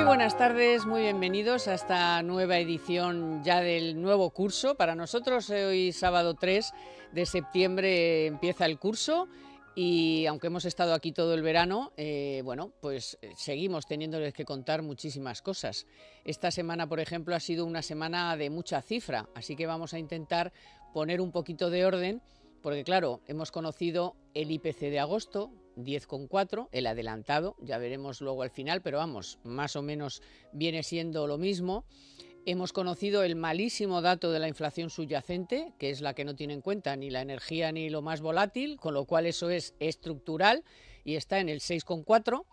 Muy buenas tardes, muy bienvenidos a esta nueva edición ya del nuevo curso. Para nosotros eh, hoy sábado 3 de septiembre eh, empieza el curso y aunque hemos estado aquí todo el verano, eh, bueno, pues seguimos teniéndoles que contar muchísimas cosas. Esta semana, por ejemplo, ha sido una semana de mucha cifra, así que vamos a intentar poner un poquito de orden, porque claro, hemos conocido el IPC de agosto, 10,4, el adelantado, ya veremos luego al final, pero vamos, más o menos viene siendo lo mismo. Hemos conocido el malísimo dato de la inflación subyacente, que es la que no tiene en cuenta ni la energía ni lo más volátil, con lo cual eso es estructural y está en el 6,4.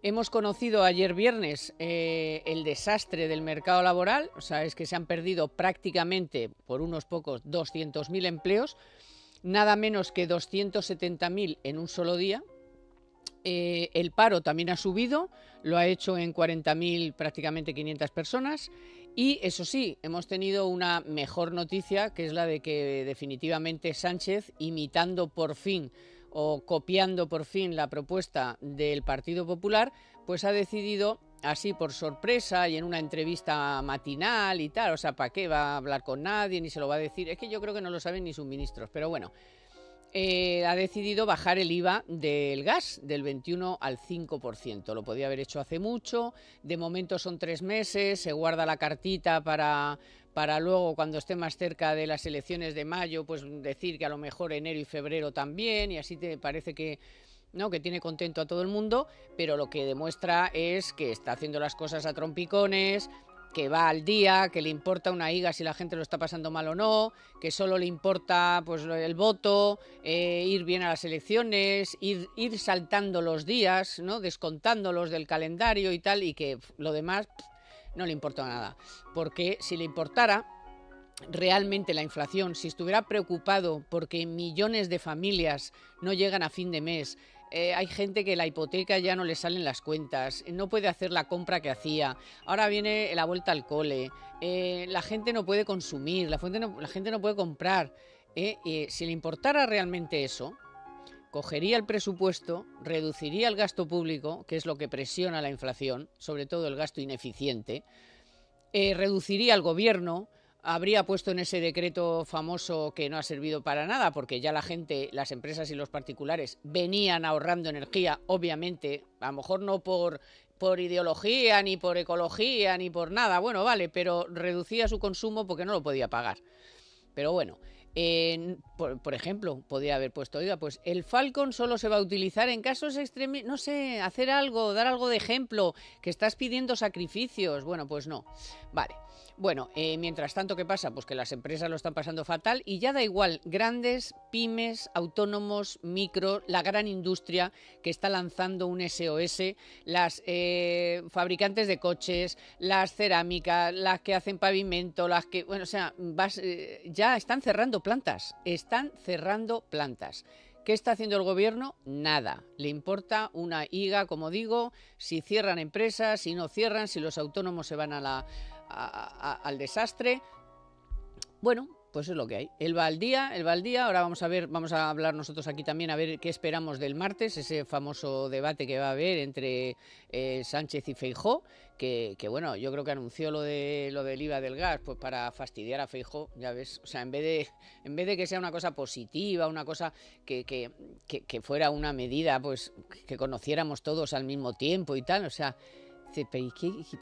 Hemos conocido ayer viernes eh, el desastre del mercado laboral, o sea, es que se han perdido prácticamente por unos pocos 200.000 empleos, nada menos que 270.000 en un solo día, eh, el paro también ha subido, lo ha hecho en 40.000, prácticamente 500 personas. Y eso sí, hemos tenido una mejor noticia, que es la de que definitivamente Sánchez, imitando por fin o copiando por fin la propuesta del Partido Popular, pues ha decidido así por sorpresa y en una entrevista matinal y tal, o sea, ¿para qué va a hablar con nadie ni se lo va a decir? Es que yo creo que no lo saben ni sus ministros, pero bueno, eh, ha decidido bajar el IVA del gas del 21 al 5%. Lo podía haber hecho hace mucho. De momento son tres meses. Se guarda la cartita para, para luego, cuando esté más cerca de las elecciones de mayo, pues decir que a lo mejor enero y febrero también. Y así te parece que, ¿no? que tiene contento a todo el mundo, pero lo que demuestra es que está haciendo las cosas a trompicones, que va al día, que le importa una higa si la gente lo está pasando mal o no, que solo le importa pues el voto, eh, ir bien a las elecciones, ir, saltando los días, ¿no? descontándolos del calendario y tal, y que lo demás no le importa nada. Porque si le importara realmente la inflación, si estuviera preocupado porque millones de familias no llegan a fin de mes, eh, hay gente que la hipoteca ya no le salen las cuentas, eh, no puede hacer la compra que hacía, ahora viene la vuelta al cole, eh, la gente no puede consumir, la, gente no puede comprar. si le importara realmente eso, cogería el presupuesto, reduciría el gasto público, que es lo que presiona la inflación, sobre todo el gasto ineficiente, reduciría el gobierno, habría puesto en ese decreto famoso que no ha servido para nada, porque ya la gente, las empresas y los particulares venían ahorrando energía, obviamente, a lo mejor no por por ideología, ni por ecología, ni por nada. Bueno, vale, pero reducía su consumo porque no lo podía pagar. Pero bueno, por, ejemplo, podría haber puesto, oiga, pues el Falcon solo se va a utilizar en casos extremos, no sé, hacer algo, dar algo de ejemplo, que estás pidiendo sacrificios. Bueno, pues no. Vale. Bueno, eh, mientras tanto, ¿qué pasa? Pues que las empresas lo están pasando fatal y ya da igual, grandes, pymes, autónomos, micro, la gran industria que está lanzando un SOS, las eh, fabricantes de coches, las cerámicas, las que hacen pavimento, las que, bueno, o sea, eh, ya están cerrando plantas, están cerrando plantas. ¿Qué está haciendo el gobierno? Nada. Le importa una higa, como digo, si cierran empresas, si no cierran, si los autónomos se van a la, al desastre. Bueno, pues es lo que hay. El Valdía, el Valdía, Ahora vamos a ver, vamos a hablar nosotros aquí también a ver qué esperamos del martes, ese famoso debate que va a haber entre eh, Sánchez y Feijó, que, bueno, yo creo que anunció lo de lo del IVA del gas, pues para fastidiar a Feijó, ya ves. O sea, en vez de, en vez de que sea una cosa positiva, una cosa que, que, que fuera una medida, pues que conociéramos todos al mismo tiempo y tal, o sea.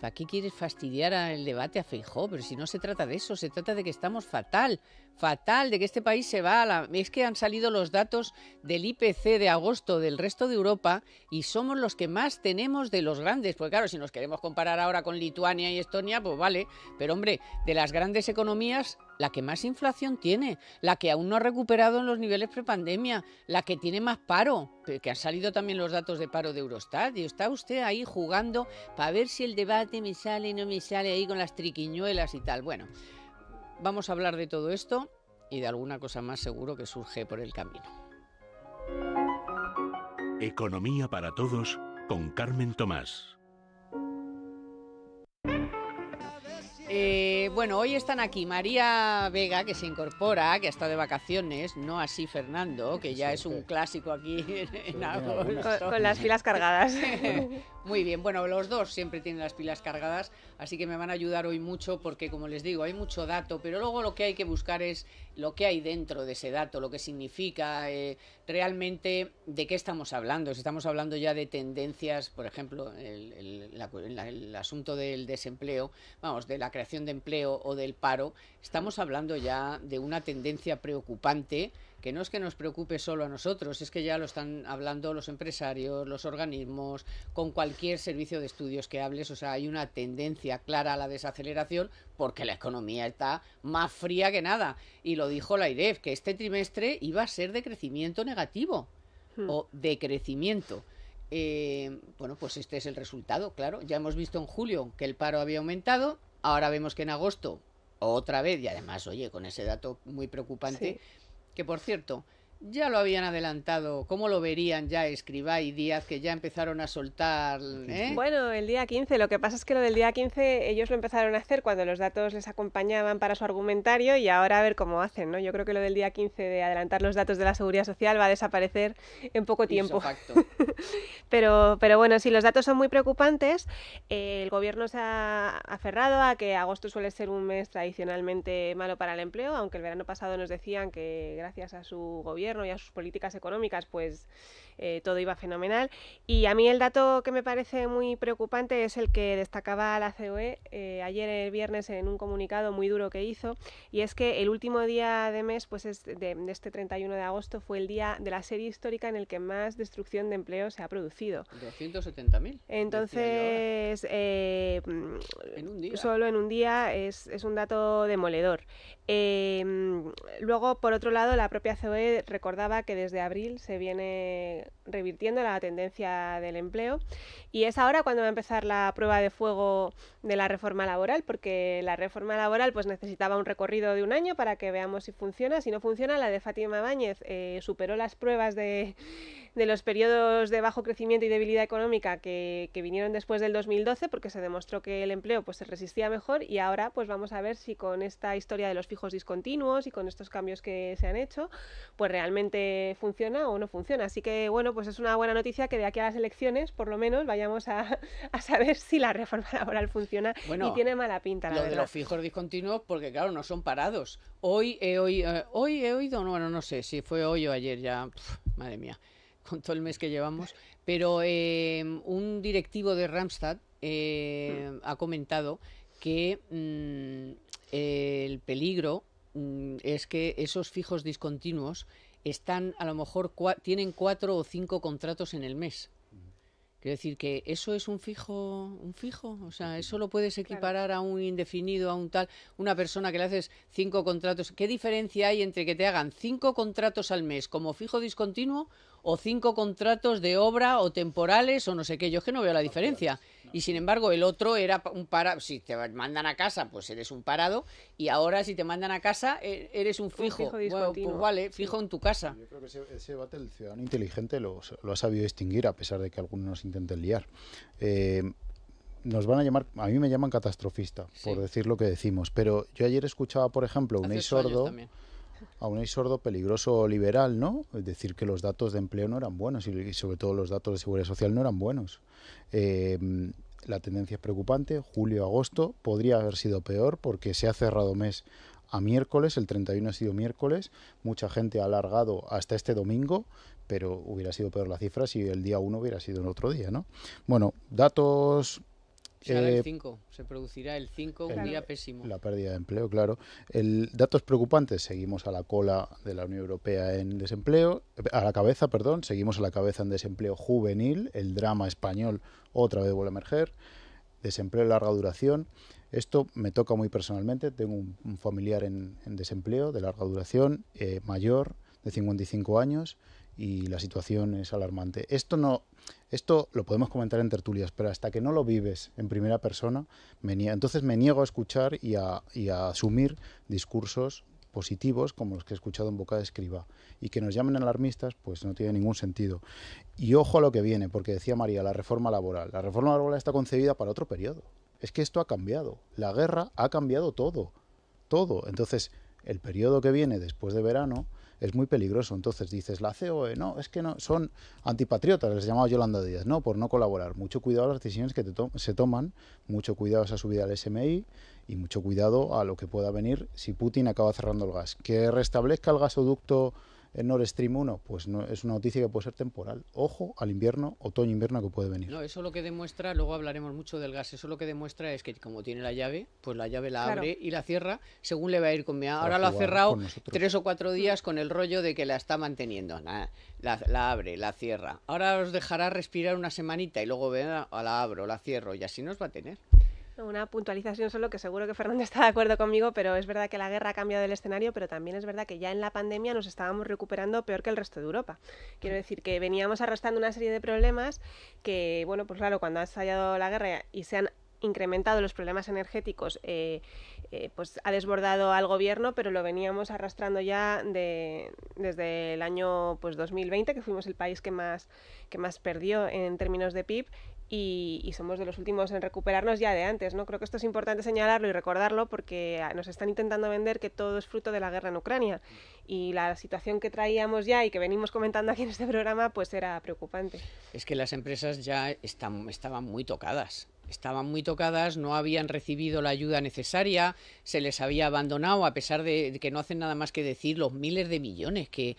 ¿Para qué quieres fastidiar el debate a Feijó? Pero si no se trata de eso, se trata de que estamos fatal, fatal, de que este país se va a la... Es que han salido los datos del IPC de agosto del resto de Europa y somos los que más tenemos de los grandes. Pues claro, si nos queremos comparar ahora con Lituania y Estonia, pues vale. Pero hombre, de las grandes economías, la que más inflación tiene, la que aún no ha recuperado en los niveles prepandemia, la que tiene más paro, que han salido también los datos de paro de Eurostat, y está usted ahí jugando para ver si el debate me sale y no me sale ahí con las triquiñuelas y tal. Bueno, vamos a hablar de todo esto y de alguna cosa más seguro que surge por el camino. Economía para todos con Carmen Tomás. Eh, bueno, hoy están aquí María Vega, que se incorpora, que ha estado de vacaciones, no así Fernando, que ya es un clásico aquí en, agosto. con, las pilas cargadas. Muy bien, bueno, los dos siempre tienen las pilas cargadas, así que me van a ayudar hoy mucho porque, como les digo, hay mucho dato, pero luego lo que hay que buscar es lo que hay dentro de ese dato, lo que significa eh, realmente de qué estamos hablando. Si estamos hablando ya de tendencias, por ejemplo, el asunto del desempleo, vamos, de la creación de empleo o del paro, estamos hablando ya de una tendencia preocupante que no es que nos preocupe solo a nosotros, es que ya lo están hablando los empresarios, los organismos, con cualquier servicio de estudios que hables, o sea, hay una tendencia clara a la desaceleración porque la economía está más fría que nada. Y lo dijo la IREF, que este trimestre iba a ser de crecimiento negativo hmm. o de crecimiento. Eh, bueno, pues este es el resultado, claro. Ya hemos visto en julio que el paro había aumentado, ahora vemos que en agosto otra vez, y además, oye, con ese dato muy preocupante, que por cierto, ya lo habían adelantado. ¿Cómo lo verían ya Escribá y Díaz, que ya empezaron a soltar? Eh? Bueno, el día 15. Lo que pasa es que lo del día 15 ellos lo empezaron a hacer cuando los datos les acompañaban para su argumentario y ahora a ver cómo hacen. ¿no? Yo creo que lo del día 15 de adelantar los datos de la seguridad social va a desaparecer en poco tiempo. pero, pero bueno, si los datos son muy preocupantes, eh, el gobierno se ha aferrado a que agosto suele ser un mes tradicionalmente malo para el empleo, aunque el verano pasado nos decían que gracias a su gobierno y a sus políticas económicas, pues eh, todo iba fenomenal. Y a mí el dato que me parece muy preocupante es el que destacaba la COE eh, ayer el viernes en un comunicado muy duro que hizo, y es que el último día de mes, pues de, este 31 de agosto, fue el día de la serie histórica en el que más destrucción de empleo se ha producido. 270.000. Entonces, ¿eh? solo en un día es, un dato demoledor. luego, por otro lado, la propia COE recordaba que desde abril se viene revirtiendo la tendencia del empleo. Y es ahora cuando va a empezar la prueba de fuego de la reforma laboral, porque la reforma laboral pues, necesitaba un recorrido de un año para que veamos si funciona. Si no funciona, la de Fátima Báñez eh, superó las pruebas de, los periodos de bajo crecimiento y debilidad económica que, que, vinieron después del 2012, porque se demostró que el empleo pues, se resistía mejor. Y ahora pues, vamos a ver si con esta historia de los fijos discontinuos y con estos cambios que se han hecho, pues realmente funciona o no funciona. Así que, bueno, pues es una buena noticia que de aquí a las elecciones, por lo menos, vayamos a, saber si la reforma laboral funciona y tiene mala pinta. La lo de los fijos discontinuos, porque claro, no son parados. Hoy he, oído, eh, hoy he oído, no, bueno, no sé si fue hoy o ayer ya, madre mía, con todo el mes que llevamos, pero em, un directivo de Ramstad em, mm. ha comentado que mm, el peligro mm, es que esos fijos discontinuos están a lo mejor tienen cuatro o cinco contratos en el mes. Quiero decir que eso es un fijo, un fijo, o sea, eso lo puedes equiparar a un indefinido, a un tal, una persona que le haces cinco contratos. ¿Qué diferencia hay entre que te hagan cinco contratos al mes como fijo discontinuo o cinco contratos de obra o temporales o no sé qué. Yo es que no veo la diferencia. Y sin embargo, el otro era un parado. Si te mandan a casa, pues eres un parado. Y ahora, si te mandan a casa, e, eres un fijo. Pues vale, fijo en tu casa. Yo creo que ese, debate el ciudadano inteligente lo, ha sabido distinguir, a pesar de que algunos nos intenten liar. Eh, nos van a llamar, a mí me llaman catastrofista, por decir lo que decimos. Pero yo ayer escuchaba, por ejemplo, un Sordo a un sordo peligroso liberal, ¿no? Es decir, que los datos de empleo no eran buenos y sobre todo los datos de seguridad social no eran buenos. Eh, la tendencia es preocupante, julio-agosto podría haber sido peor porque se ha cerrado mes a miércoles, el 31 ha sido miércoles, mucha gente ha alargado hasta este domingo, pero hubiera sido peor la cifra si el día 1 hubiera sido en otro día, ¿no? Bueno, datos el 5, eh, se producirá el 5, un día pésimo. La pérdida de empleo, claro. El, datos preocupantes, seguimos a la cola de la Unión Europea en desempleo, a la cabeza, perdón, seguimos a la cabeza en desempleo juvenil, el drama español otra vez vuelve a emerger, desempleo de larga duración. Esto me toca muy personalmente, tengo un, familiar en, desempleo de larga duración, eh, mayor, de 55 años, y la situación es alarmante. Esto no, esto lo podemos comentar en tertulias, pero hasta que no lo vives en primera persona, entonces me niego a escuchar y a, y a, asumir discursos positivos como los que he escuchado en boca de escriba. Y que nos llamen alarmistas, pues no tiene ningún sentido. Y ojo a lo que viene, porque decía María, la reforma laboral. La reforma laboral está concebida para otro periodo. Es que esto ha cambiado. La guerra ha cambiado todo. Todo. Entonces, el periodo que viene después de verano es muy peligroso. Entonces dices, la COE, no, es que no, son antipatriotas, les llamaba Yolanda Díaz, ¿no? Por no colaborar. Mucho cuidado a las decisiones que se toman, mucho cuidado a esa subida al SMI y mucho cuidado a lo que pueda venir si Putin acaba cerrando el gas. Que restablezca el gasoducto en Nord Stream 1, pues no, es una noticia que puede ser temporal. Ojo al invierno, otoño-invierno que puede venir. No, eso lo que demuestra, luego hablaremos mucho del gas, eso lo que demuestra es que como tiene la llave, pues la llave la abre y la cierra según le va a ir con... Ahora lo ha cerrado tres o cuatro días con el rollo de que la está manteniendo. la, abre, la cierra. Ahora os dejará respirar una semanita y luego a la abro, la cierro y así nos va a tener. Una puntualización solo que seguro que Fernando está de acuerdo conmigo, pero es verdad que la guerra ha cambiado el escenario, pero también es verdad que ya en la pandemia nos estábamos recuperando peor que el resto de Europa. Quiero decir que veníamos arrastrando una serie de problemas que, bueno, pues claro, cuando ha estallado la guerra y se han incrementado los problemas energéticos, eh, eh, pues ha desbordado al gobierno, pero lo veníamos arrastrando ya de, desde el año pues 2020, que fuimos el país que más, que más perdió en términos de PIB, y, somos de los últimos en recuperarnos ya de antes. ¿no? Creo que esto es importante señalarlo y recordarlo porque ah, nos están intentando vender que todo es fruto de la guerra en Ucrania mm. y la situación que traíamos ya y que venimos comentando aquí en este programa pues era preocupante. Es que las empresas ya estaban muy tocadas. Estaban muy tocadas, no habían recibido la ayuda necesaria, se les había abandonado, a pesar de que no hacen nada más que decir los miles de millones que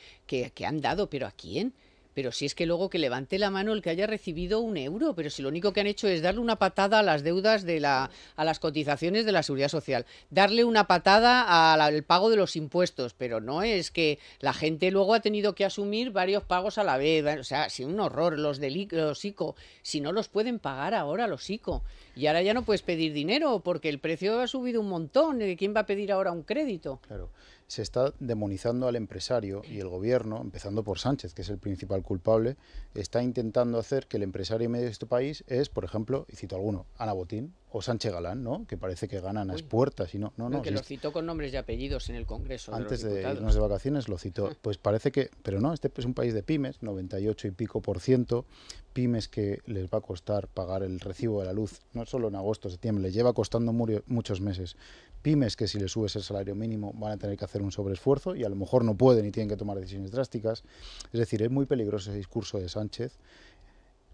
han dado, pero ¿a quién? Pero si es que luego que levante la mano el que haya recibido un euro, pero si lo único que han hecho es darle una patada a las deudas de la, a las cotizaciones de la seguridad social, darle una patada al pago de los impuestos, pero no es que la gente luego ha tenido que asumir varios pagos a la vez, o sea, si un horror, los delitos, los ICO, si no los pueden pagar ahora los ICO. Y ahora ya no puedes pedir dinero porque el precio ha subido un montón. ¿Quién va a pedir ahora un crédito? Claro. Se está demonizando al empresario y el gobierno, empezando por Sánchez, que es el principal culpable, está intentando hacer que el empresario medio de este país es, por ejemplo, y cito alguno, Ana Botín, o Sánchez Galán, ¿no? Que parece que ganan a expuertas y no, no, no. que lo citó con nombres y apellidos en el Congreso. Antes de, de de vacaciones lo citó. Pues parece que, pero no, este es un país de pymes, 98 y pico por ciento, pymes que les va a costar pagar el recibo de la luz, no solo en agosto, septiembre, les lleva costando muchos meses. Pymes que si les subes el salario mínimo van a tener que hacer un sobreesfuerzo y a lo mejor no pueden y tienen que tomar decisiones drásticas. Es decir, es muy peligroso ese discurso de Sánchez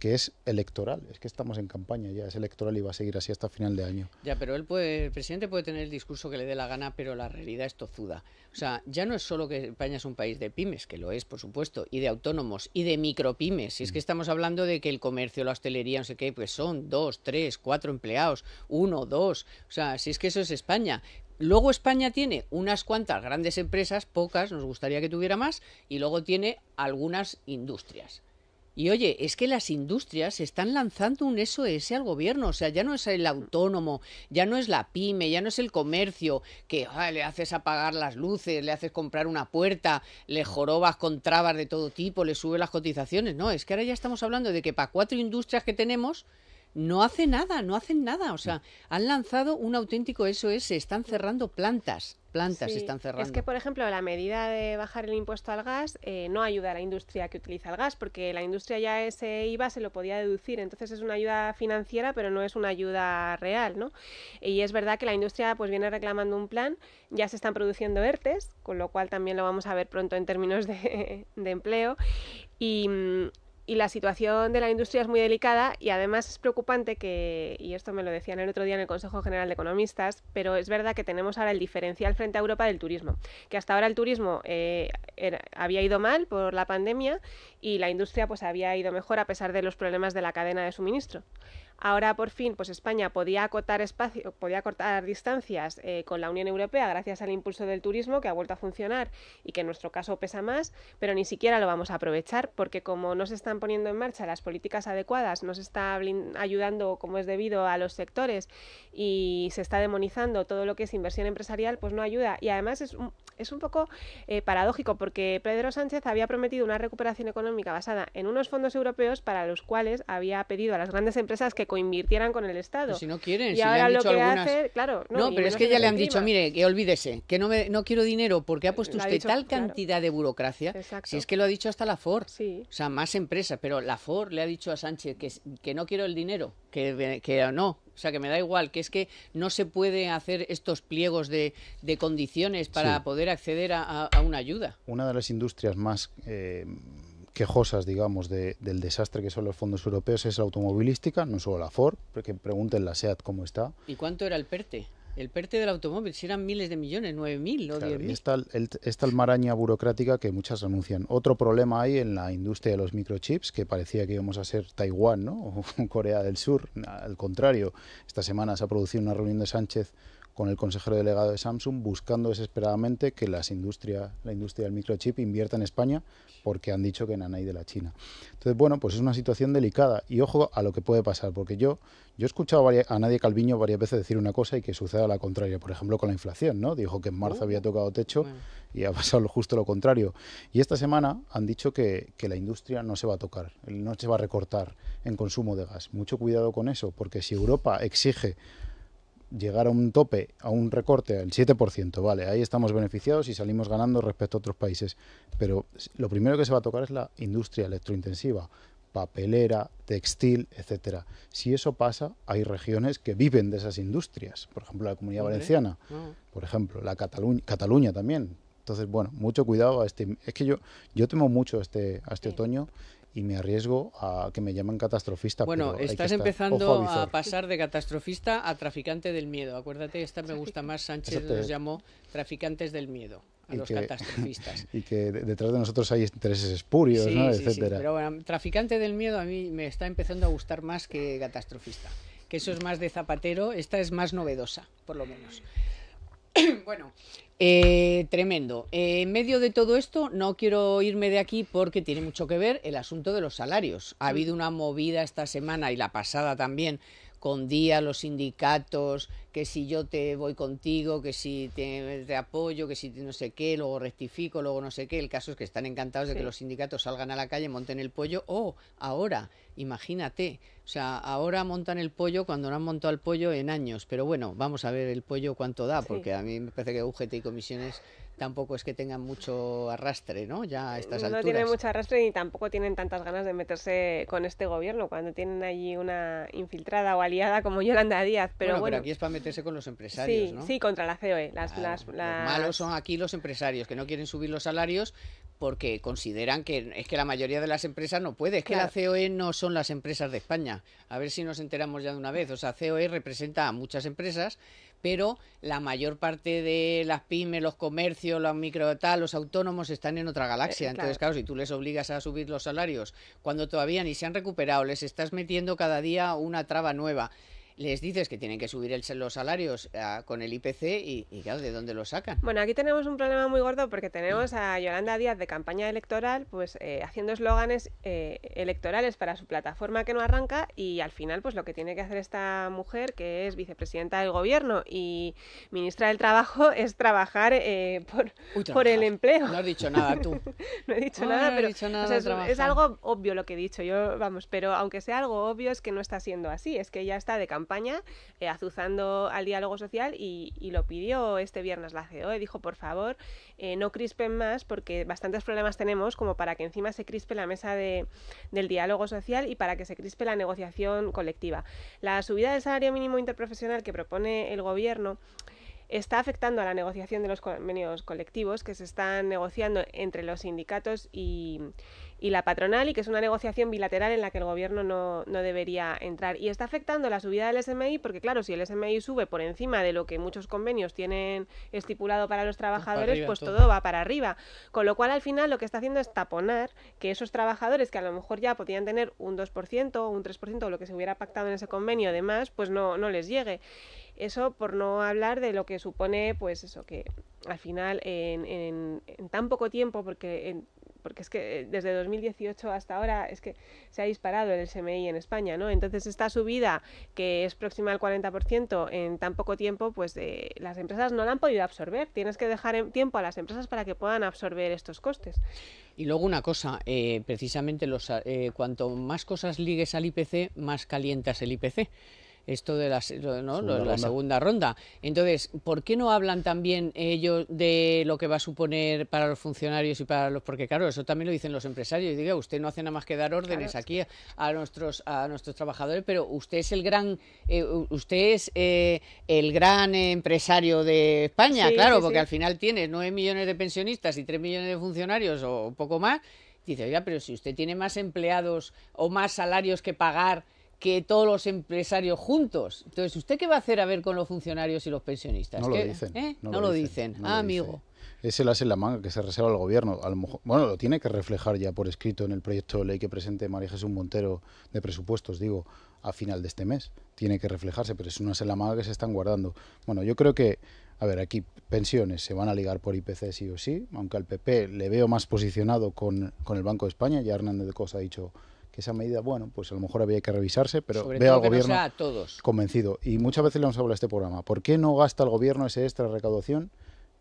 que es electoral. Es que estamos en campaña ya, es electoral y va a seguir así hasta final de año. Ya, pero el presidente puede tener el discurso que le dé la gana, pero la realidad es tozuda. O sea, ya no es solo que España es un país de pymes, que lo es, por supuesto, y de autónomos, y de micropymes. Si es que mm. estamos hablando de que el comercio, la hostelería, no sé qué, pues son dos, tres, cuatro empleados, uno, dos. O sea, si es que eso es España. Luego España tiene unas cuantas grandes empresas, pocas, nos gustaría que tuviera más, y luego tiene algunas industrias. Y oye, es que las industrias están lanzando un SOS al gobierno, o sea, ya no es el autónomo, ya no es la pyme, ya no es el comercio, que ah, le haces apagar las luces, le haces comprar una puerta, le jorobas con trabas de todo tipo, le sube las cotizaciones, no, es que ahora ya estamos hablando de que para cuatro industrias que tenemos, no hace nada, no hacen nada. O sea, mm. han lanzado un auténtico SOS, están cerrando plantas, plantas están cerrando. Es que, por ejemplo, la medida de bajar el impuesto al gas eh, no ayuda a la industria que utiliza el gas, porque la industria ya ese IVA se lo podía deducir, entonces es una ayuda financiera, pero no es una ayuda real, ¿no? Y es verdad que la industria pues viene reclamando un plan, ya se están produciendo ERTES, con lo cual también lo vamos a ver pronto en términos de, de empleo, y, mm, y la situación de la industria es muy delicada y además es preocupante que, y esto me lo decían el otro día en el Consejo General de Economistas, pero es verdad que tenemos ahora el diferencial frente a Europa del turismo, que hasta ahora el turismo eh, había ido mal por la pandemia y la industria pues había ido mejor a pesar de los problemas de la cadena de suministro. Ahora por fin, pues España podía acotar espacio, podía acortar distancias eh, con la Unión Europea gracias al impulso del turismo que ha vuelto a funcionar y que en nuestro caso pesa más, pero ni siquiera lo vamos a aprovechar porque como no se están poniendo en marcha las políticas adecuadas, no se está ayudando como es debido a los sectores y se está demonizando todo lo que es inversión empresarial, pues no ayuda y además es un, es un poco eh, paradójico porque Pedro Sánchez había prometido una recuperación económica basada en unos fondos europeos para los cuales había pedido a las grandes empresas que coinvirtieran con el Estado. Pues si no quieren, y si le han dicho que algunas... claro. No, pero es que ya le han dicho, mire, que olvídese, que no, me, no quiero dinero porque ha puesto usted tal cantidad de burocracia. Si es que lo ha dicho hasta la Ford. Sí. O sea, más empresas, pero la Ford le ha dicho a Sánchez que, que no quiero el dinero, que no, o sea, que me da igual, que es que no se puede hacer estos pliegos de, condiciones para poder acceder a, una ayuda. Una de las industrias más eh, quejosas, digamos, del desastre que son los fondos europeos es la automovilística, no solo la Ford, porque pregunten la SEAT cómo está. ¿Y cuánto era el PERTE? El PERTE del automóvil, si eran miles de millones, 9.000 o claro, 10.000. el, maraña burocrática que muchas anuncian. Otro problema hay en la industria de los microchips, que parecía que íbamos a ser Taiwán ¿no? o Corea del Sur. Al contrario, esta semana se ha producido una reunión de Sánchez con el consejero delegado de Samsung buscando desesperadamente que las industrias la industria del microchip invierta en España porque han dicho que hay de la China. Entonces, bueno, pues es una situación delicada y ojo a lo que puede pasar, porque yo, yo he escuchado a Nadia Calviño varias veces decir una cosa y que suceda la contraria, por ejemplo con la inflación, ¿no? Dijo que en marzo uh. había tocado techo y ha pasado justo lo contrario. Y esta semana han dicho que, que la industria no se va a tocar, no se va a recortar en consumo de gas. Mucho cuidado con eso, porque si Europa exige llegar a un tope, a un recorte del 7%, vale, ahí estamos beneficiados y salimos ganando respecto a otros países, pero lo primero que se va a tocar es la industria electrointensiva, papelera, textil, etcétera. Si eso pasa, hay regiones que viven de esas industrias, por ejemplo la Comunidad Valenciana, por ejemplo la Cataluña también. Entonces, bueno, mucho cuidado a este. Es que yo, yo temo mucho este, a este otoño y me arriesgo a que me llaman catastrofista. Bueno, estás empezando a, pasar de catastrofista a traficante del miedo. Acuérdate, esta me gusta más, Sánchez los llamó traficantes del miedo. A los catastrofistas. Y que detrás de nosotros hay intereses espurios, pero bueno, traficante del miedo a mí me está empezando a gustar más que catastrofista. Que eso es más de zapatero, esta es más novedosa, por lo menos. bueno, eh, tremendo. Eh, en medio de todo esto, no quiero irme de aquí porque tiene mucho que ver el asunto de los salarios. Ha mm. habido una movida esta semana y la pasada también con día los sindicatos, que si yo te voy contigo, que si te, apoyo, que si no sé qué, luego rectifico, luego no sé qué. El caso es que están encantados de que los sindicatos salgan a la calle, monten el pollo. O oh, ahora, imagínate, o sea, ahora montan el pollo cuando no han montado el pollo en años. Pero bueno, vamos a ver el pollo cuánto da, porque a mí me parece que UGT y comisiones tampoco es que tengan mucho arrastre, ¿no? Ya a estas alturas. No tienen mucho arrastre ni tampoco tienen tantas ganas de meterse con este gobierno cuando tienen allí una infiltrada o aliada como Yolanda Díaz. Pero bueno, aquí es para meterse con los empresarios, sí, ¿no? Sí, contra la COE. Las, malos son aquí los empresarios que no quieren subir los salarios porque consideran que es que la mayoría de las empresas no puede, es que la COE no son las empresas de España. A ver si nos enteramos ya de una vez. O sea, COE representa a muchas empresas pero la mayor parte de las pymes, los comercios, los micro los autónomos están en otra galaxia. Eh, Entonces, claro. si tú les obligas a subir los salarios cuando todavía ni se han recuperado, les estás metiendo cada día una traba nueva les dices que tienen que subir el, los salarios ah, con el IPC y, claro, ¿de dónde lo sacan? Bueno, aquí tenemos un problema muy gordo porque tenemos a Yolanda Díaz de campaña electoral pues eh, haciendo eslóganes eh, electorales para su plataforma que no arranca y al final pues lo que tiene que hacer esta mujer que es vicepresidenta del gobierno y ministra del trabajo es trabajar eh, por, el empleo. No has dicho nada tú. no he dicho nada, pero es, algo obvio lo que he dicho yo, vamos, pero aunque sea algo obvio es que no está siendo así, es que ya está de campaña eh, azuzando al diálogo social y, lo pidió este viernes la e y Dijo, por favor, eh, no crispen más porque bastantes problemas tenemos como para que encima se crispe la mesa del diálogo social y para que se crispe la negociación colectiva. La subida del salario mínimo interprofesional que propone el Gobierno está afectando a la negociación de los convenios colectivos que se están negociando entre los sindicatos y, y la patronal y que es una negociación bilateral en la que el gobierno no, debería entrar. Y está afectando la subida del SMI porque, claro, si el SMI sube por encima de lo que muchos convenios tienen estipulado para los pues trabajadores, pues todo. va para arriba. Con lo cual, al final, lo que está haciendo es taponar que esos trabajadores que a lo mejor ya podían tener un 2% o un 3% o lo que se hubiera pactado en ese convenio, además, pues no, no les llegue. Eso por no hablar de lo que supone, pues eso, que al final en, en, en tan poco tiempo, porque en, porque es que eh, desde 2018 hasta ahora es que se ha disparado el SMI en España, ¿no? Entonces esta subida que es próxima al 40% en tan poco tiempo, pues de, eh, las empresas no la han podido absorber. Tienes que dejar tiempo a las empresas para que puedan absorber estos costes. Y luego una cosa, eh, precisamente los, cuanto más cosas ligues al IPC, más calientas el IPC esto de la, segunda, ronda. Entonces, ¿por qué no hablan también ellos de lo que va a suponer para los funcionarios y para los... Porque claro, eso también lo dicen los empresarios. Diga, usted no hace nada más que dar órdenes aquí a nuestros, a nuestros trabajadores, pero usted es el gran... Eh, usted es eh, el gran empresario de España, claro, porque al final tiene 9 millones de pensionistas y 3 millones de funcionarios o poco más. Dice, oiga, pero si usted tiene más empleados o más salarios que pagar que todos los empresarios juntos. Entonces, ¿usted qué va a hacer a ver con los funcionarios y los pensionistas? No lo ¿Eh? dicen. No, lo, dicen. ah, amigo. Es el as en la manga que se reserva al gobierno. lo mejor, bueno, lo tiene que reflejar ya por escrito en el proyecto de ley que presente María Jesús Montero de presupuestos, digo, a final de este mes. Tiene que reflejarse, pero es una manga que se están guardando. Bueno, yo creo que a ver, aquí pensiones se van a ligar por IPC sí o sí, aunque al PP le veo más posicionado con, con el Banco de España, ya Hernández de Cosa ha dicho que esa medida, bueno, pues a lo mejor había que revisarse, pero veo al gobierno convencido. Y muchas veces le hemos hablado a este programa. ¿Por qué no gasta el gobierno ese extra recaudación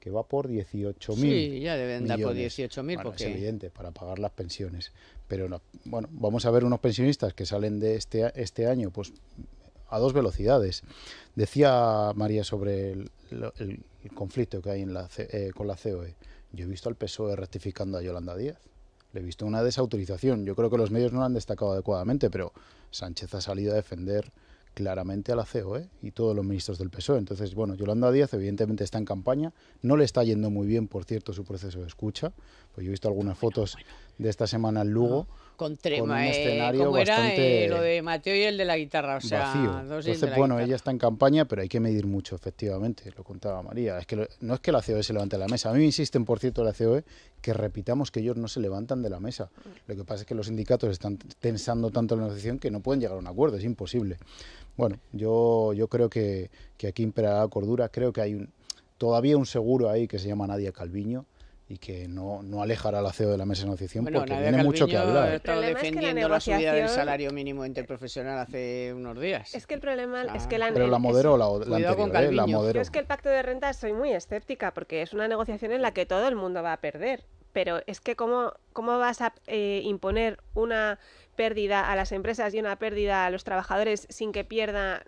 que va por 18.000 Sí, ya deben dar por 18.000 porque... Es evidente, para pagar las pensiones. Pero bueno, vamos a ver unos pensionistas que salen de este, este año, pues a dos velocidades. Decía María sobre el, conflicto que hay en la, eh, con la COE. Yo he visto al PSOE rectificando a Yolanda Díaz le he visto una desautorización. Yo creo que los medios no lo han destacado adecuadamente, pero Sánchez ha salido a defender claramente a la COE y todos los ministros del PSOE. Entonces, bueno, Yolanda Díaz evidentemente está en campaña, no le está yendo muy bien, por cierto, su proceso de escucha, pues yo he visto algunas pues fotos de esta semana en Lugo. Ah con, tre un eh, bastante eh, lo de Mateo y el de la guitarra, o sea, vacío. bueno, ella está en campaña, pero hay que medir mucho, efectivamente, lo contaba María. Es que no es que la COE se levante de la mesa. A mí me insisten, por cierto, la COE, que repitamos que ellos no se levantan de la mesa. Lo que pasa es que los sindicatos están tensando tanto la negociación que no pueden llegar a un acuerdo, es imposible. Bueno, yo, yo creo que, aquí imperará la cordura, creo que hay todavía un seguro ahí que se llama Nadia Calviño, y que no, no alejará al CEO de la mesa de negociación porque tiene mucho que hablar. estado defendiendo la, subida del salario mínimo interprofesional hace unos días. Es que el problema es ah, que la... Pero la moderó la, la anterior, ¿eh? moderó. Yo es que el pacto de renta soy muy escéptica porque es una negociación en la que todo el mundo va a perder. Pero es que cómo, cómo vas a eh, imponer una pérdida a las empresas y una pérdida a los trabajadores sin que pierda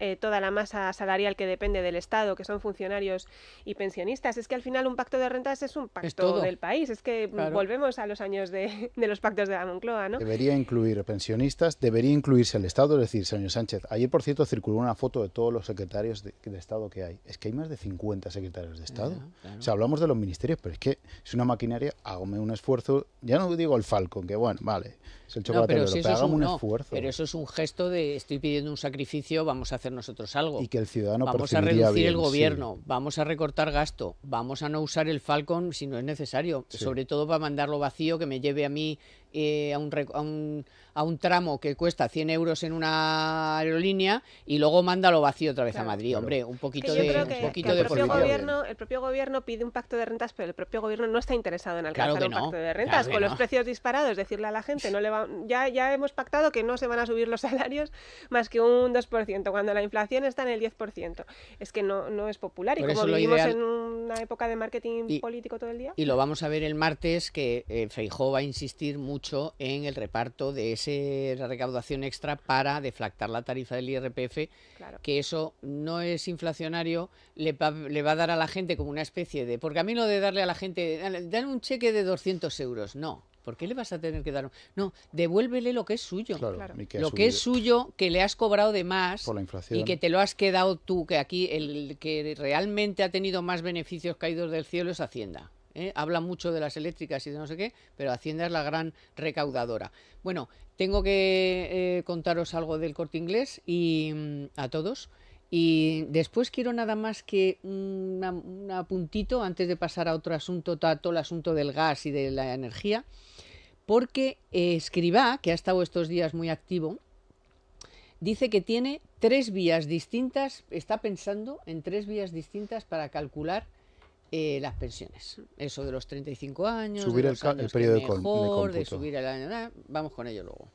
eh, toda la masa salarial que depende del Estado, que son funcionarios y pensionistas. Es que al final un pacto de rentas es un pacto del país. Es que volvemos a los años de, los pactos de la Moncloa, ¿no? Debería incluir pensionistas, debería incluirse el Estado, es decir, señor Sánchez. Ayer, por cierto, circuló una foto de todos los secretarios de, Estado que hay. Es que hay más de 50 secretarios de Estado. O sea, hablamos de los ministerios, pero es que es una maquinaria, hágame un esfuerzo, ya no digo el Falcon, que bueno, vale, pero, esfuerzo. Pero eso es un gesto de estoy pidiendo un sacrificio, vamos a hacer nosotros algo. Y que el ciudadano Vamos a reducir el gobierno, vamos a recortar gasto, vamos a no usar el Falcon si no es necesario, sobre todo para mandarlo vacío que me lleve a mí eh, a, un, a, un, a, un, tramo que cuesta 100 euros en una aerolínea y luego manda lo vacío otra vez a Madrid. Hombre, un poquito de, un el, propio gobierno, el propio gobierno pide un pacto de rentas, pero el propio gobierno no está interesado en alcanzar un pacto de rentas. con los precios disparados, decirle a la gente, no le va, ya, ya hemos pactado que no se van a subir los salarios más que un 2%, cuando la inflación está en el 10%. Es que no, no es popular y como vivimos en una época de marketing político todo el día. Y lo vamos a ver el martes, que eh, Feijó va a insistir mucho en el reparto de esa recaudación extra para deflactar la tarifa del IRPF, que eso no es inflacionario, le, va a dar a la gente como una especie de... Porque a mí lo de darle a la gente, dan un cheque de 200 euros, no. ¿Por qué le vas a tener que dar? Un... No, devuélvele lo que es suyo. lo que es suyo, que le has cobrado de más Por la inflación. y que te lo has quedado tú, que aquí el que realmente ha tenido más beneficios caídos del cielo es Hacienda. ¿eh? habla mucho de las eléctricas y de no sé qué, pero Hacienda es la gran recaudadora. Bueno, tengo que eh, contaros algo del corte inglés y mm, a todos. Y después quiero nada más que un apuntito antes de pasar a otro asunto, todo el asunto del gas y de la energía, porque eh, Escribá, que ha estado estos días muy activo, dice que tiene tres vías distintas, está pensando en tres vías distintas para calcular eh, las pensiones. Eso de los 35 años, el, periodo de, subir el año, vamos con ello luego.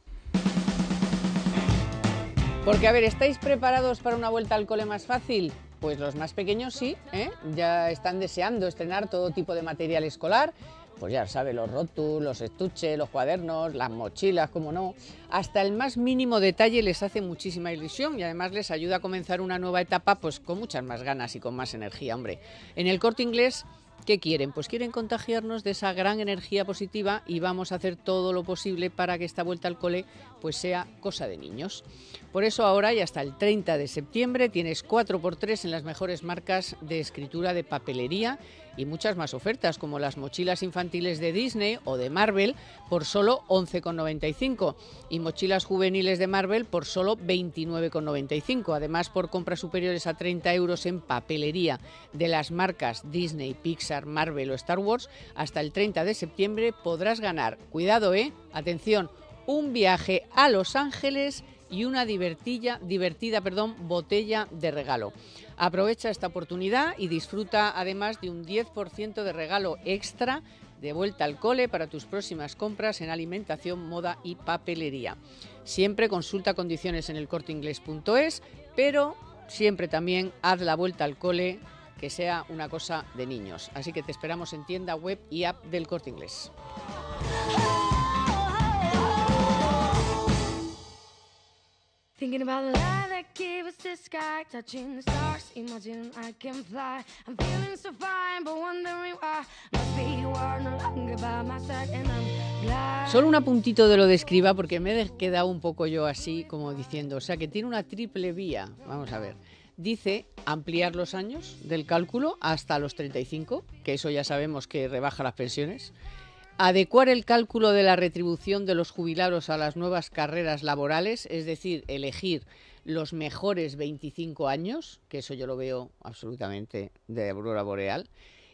Porque, a ver, ¿estáis preparados para una vuelta al cole más fácil? Pues los más pequeños sí, ¿eh? ya están deseando estrenar todo tipo de material escolar pues ya sabe, los rotus, los estuches, los cuadernos, las mochilas, como no, hasta el más mínimo detalle les hace muchísima ilusión y además les ayuda a comenzar una nueva etapa pues con muchas más ganas y con más energía, hombre. En el corte inglés ¿Qué quieren? Pues quieren contagiarnos de esa gran energía positiva y vamos a hacer todo lo posible para que esta vuelta al cole pues sea cosa de niños. Por eso ahora y hasta el 30 de septiembre tienes 4x3 en las mejores marcas de escritura de papelería y muchas más ofertas como las mochilas infantiles de Disney o de Marvel por solo 11,95 y mochilas juveniles de Marvel por solo 29,95. Además, por compras superiores a 30 euros en papelería de las marcas Disney, Pixar, Marvel o Star Wars, hasta el 30 de septiembre podrás ganar, cuidado, ¿eh? Atención, un viaje a Los Ángeles y una divertida, botella de regalo. Aprovecha esta oportunidad y disfruta además de un 10% de regalo extra de vuelta al cole para tus próximas compras en alimentación, moda y papelería. Siempre consulta condiciones en el pero siempre también haz la vuelta al cole que sea una cosa de niños. Así que te esperamos en tienda web y app del corte inglés. Solo un apuntito de lo de escriba, porque me he quedado un poco yo así, como diciendo, o sea, que tiene una triple vía. Vamos a ver. Dice ampliar los años del cálculo hasta los 35, que eso ya sabemos que rebaja las pensiones. Adecuar el cálculo de la retribución de los jubilados a las nuevas carreras laborales, es decir, elegir los mejores 25 años, que eso yo lo veo absolutamente de aurora boreal,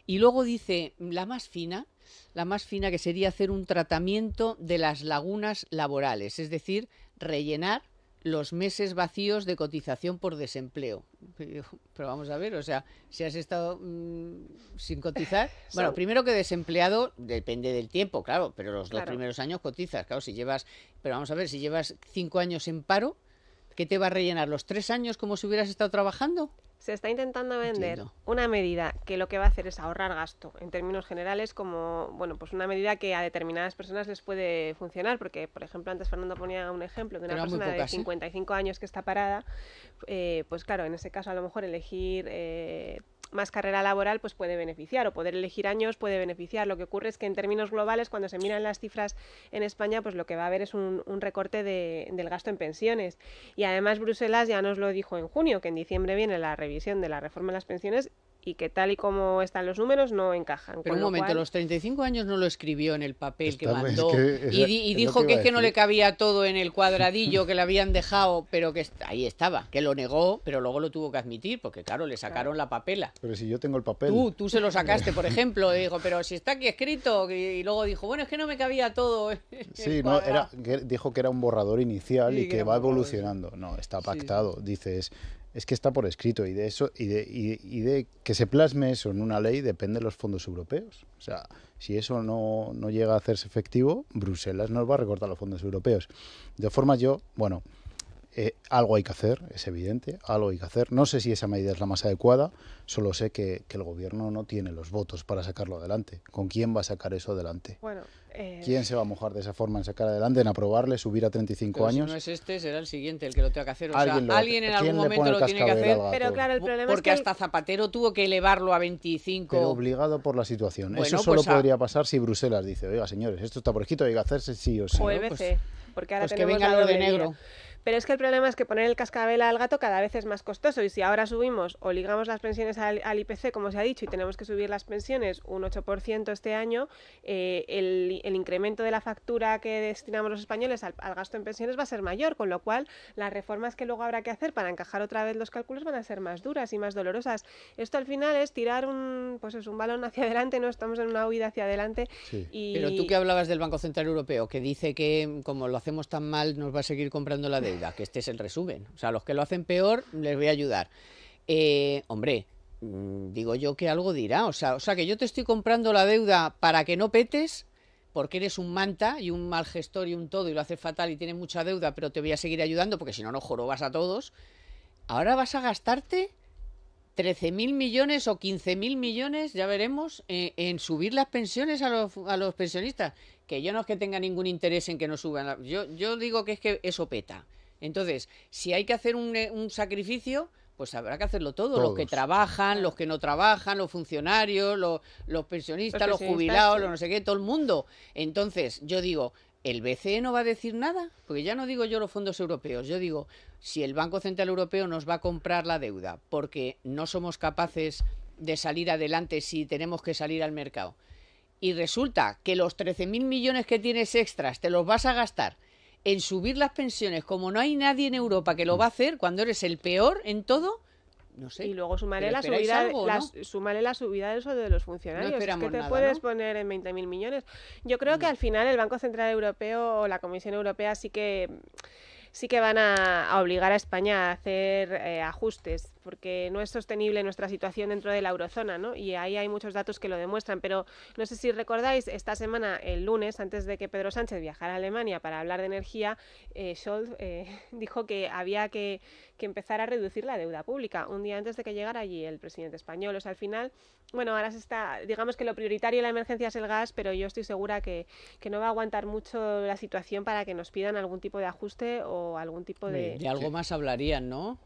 y luego dice la más fina, la más fina que sería hacer un tratamiento de las lagunas laborales, es decir, rellenar los meses vacíos de cotización por desempleo. Pero vamos a ver, o sea, si has estado mm, sin cotizar, bueno, primero que desempleado depende del tiempo, claro, pero los dos primeros años cotizas, claro, si llevas, pero vamos a ver, si llevas cinco años en paro, ¿qué te va a rellenar? ¿Los tres años como si hubieras estado trabajando? se está intentando vender una medida que lo que va a hacer es ahorrar gasto en términos generales como bueno pues una medida que a determinadas personas les puede funcionar porque por ejemplo antes Fernando ponía un ejemplo de una persona de 55 años que está parada eh, pues claro en ese caso a lo mejor elegir eh, más carrera laboral pues puede beneficiar o poder elegir años puede beneficiar. Lo que ocurre es que en términos globales cuando se miran las cifras en España pues lo que va a haber es un, un recorte de, del gasto en pensiones. Y además Bruselas ya nos lo dijo en junio que en diciembre viene la revisión de la reforma de las pensiones y que tal y como están los números no encajan. Pero un momento, los 35 años no lo escribió en el papel que mandó y, dijo que, es que no le cabía todo en el cuadradillo que le habían dejado, pero que ahí estaba, que lo negó, pero luego lo tuvo que admitir porque claro, le sacaron la papela. Pero si yo tengo el papel. Tú, tú se lo sacaste, por ejemplo, y dijo, pero si está aquí escrito y luego dijo, bueno, es que no me cabía todo. Sí, no, era, dijo que era un borrador inicial y que, va evolucionando. No, está pactado, dices es que está por escrito y de eso y de, de, que se plasme eso en una ley depende de los fondos europeos. O sea, si eso no, llega a hacerse efectivo, Bruselas nos va a recortar los fondos europeos. De forma yo, bueno, eh, algo hay que hacer, es evidente, algo hay que hacer. No sé si esa medida es la más adecuada, solo sé que, que el gobierno no tiene los votos para sacarlo adelante. ¿Con quién va a sacar eso adelante? Bueno, eh, ¿Quién se va a mojar de esa forma en sacar adelante, en aprobarle, subir a 35 años? no es este, será el siguiente el que lo tenga que hacer. O alguien, sea, alguien en algún momento lo tiene que hacer. Pero claro, el problema Porque es que... hasta Zapatero tuvo que elevarlo a 25. Pero obligado por la situación. Eso solo pues podría pasar si Bruselas dice, oiga, señores, esto está por escrito, hay que hacerse sí o sí. Pues porque ahora pues tenemos que venga lo de negro. Pero es que el problema es que poner el cascabel al gato cada vez es más costoso y si ahora subimos o ligamos las pensiones al, IPC, como se ha dicho, y tenemos que subir las pensiones un 8% este año, eh, el, incremento de la factura que destinamos los españoles al, gasto en pensiones va a ser mayor, con lo cual las reformas que luego habrá que hacer para encajar otra vez los cálculos van a ser más duras y más dolorosas. Esto al final es tirar un, pues es un balón hacia adelante, no estamos en una huida hacia adelante. Pero tú que hablabas del Banco Central Europeo, que dice que como lo hacemos tan mal nos va a seguir comprando la deuda que este es el resumen. O sea, los que lo hacen peor les voy a ayudar. Eh, hombre, mm, digo yo que algo dirá. O sea, o sea, que yo te estoy comprando la deuda para que no petes, porque eres un manta y un mal gestor y un todo y lo haces fatal y tienes mucha deuda, pero te voy a seguir ayudando porque si no, no jorobas a todos. Ahora vas a gastarte 13.000 millones o 15.000 millones, ya veremos, eh, en subir las pensiones a los, pensionistas. Que yo no es que tenga ningún interés en que no suban. Yo, yo digo que es que eso peta. Entonces, si hay que hacer eh, un, sacrificio, pues habrá que hacerlo todo, los que trabajan, los que no trabajan, los funcionarios, los, pensionistas, los, jubilados, lo los no sé qué, todo el mundo. Entonces, yo digo, el BCE no va a decir nada, porque ya no digo yo los fondos europeos, yo digo, si el Banco Central Europeo nos va a comprar la deuda, porque no somos capaces de salir adelante si tenemos que salir al mercado, y resulta que los 13.000 millones que tienes extras te los vas a gastar en subir las pensiones, como no hay nadie en Europa que lo va a hacer, cuando eres el peor en todo, no sé. Y luego sumaré la subida, subida de de los funcionarios. que te puedes poner en 20.000 millones. Yo creo que al final el Banco Central Europeo o la Comisión Europea sí que sí que van a, obligar a España a hacer eh, ajustes, porque no es sostenible nuestra situación dentro de la eurozona, ¿no? Y ahí hay muchos datos que lo demuestran, pero no sé si recordáis, esta semana, el lunes, antes de que Pedro Sánchez viajara a Alemania para hablar de energía, eh, Scholz eh, dijo que había que que empezar a reducir la deuda pública, un día antes de que llegara allí el presidente español. O sea, al final, bueno, ahora se está, digamos que lo prioritario de la emergencia es el gas, pero yo estoy segura que, que no va a aguantar mucho la situación para que nos pidan algún tipo de ajuste o algún tipo de... De algo más hablarían, ¿no?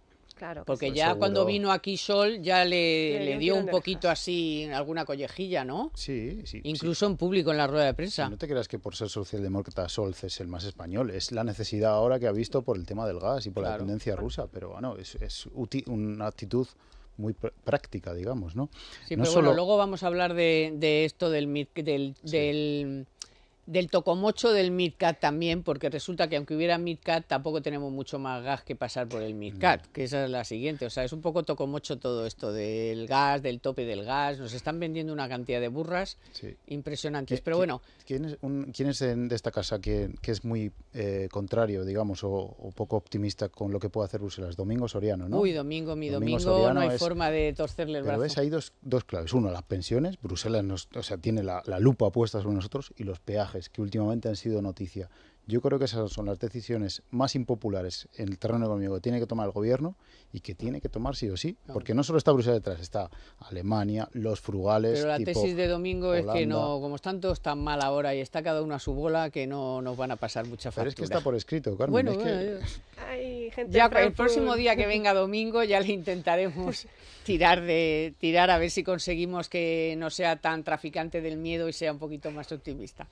Porque ya cuando vino aquí Sol ya le, dio un poquito así alguna collejilla, ¿no? Sí, sí. Incluso en público, en la rueda de prensa. No te creas que por ser socialdemócrata Sol es el más español. Es la necesidad ahora que ha visto por el tema del gas y por la tendencia rusa. Pero bueno, es, una actitud muy práctica, digamos, ¿no? Sí, no pero solo... bueno, luego vamos a hablar de, esto del, del del tocomocho del Midcat también, porque resulta que aunque hubiera Midcat, tampoco tenemos mucho más gas que pasar por el Midcat, mm. que esa es la siguiente. O sea, es un poco tocomocho todo esto del gas, del tope del gas. Nos están vendiendo una cantidad de burras impresionantes. Pero bueno. ¿Quién es, de esta casa que, es muy eh, contrario, digamos, o, poco optimista con lo que puede hacer Bruselas? Domingo Soriano, ¿no? Uy, Domingo, mi Domingo, no hay forma de torcerle el pero brazo. ves, hay dos, claves. Uno, las pensiones. Bruselas o sea, tiene la lupa puesta sobre nosotros y los peajes que últimamente han sido noticia. Yo creo que esas son las decisiones más impopulares en el terreno económico que tiene que tomar el gobierno y que tiene que tomar sí o sí, porque no solo está Bruselas detrás, está Alemania, los frugales. Pero la tesis de domingo es que no, como están todos tan mal ahora y está cada uno a su bola, que no nos van a pasar mucha factura. Pero es que está por escrito, Carmen. Bueno, es que... el próximo día que venga domingo ya le intentaremos tirar de tirar a ver si conseguimos que no sea tan traficante del miedo y sea un poquito más optimista.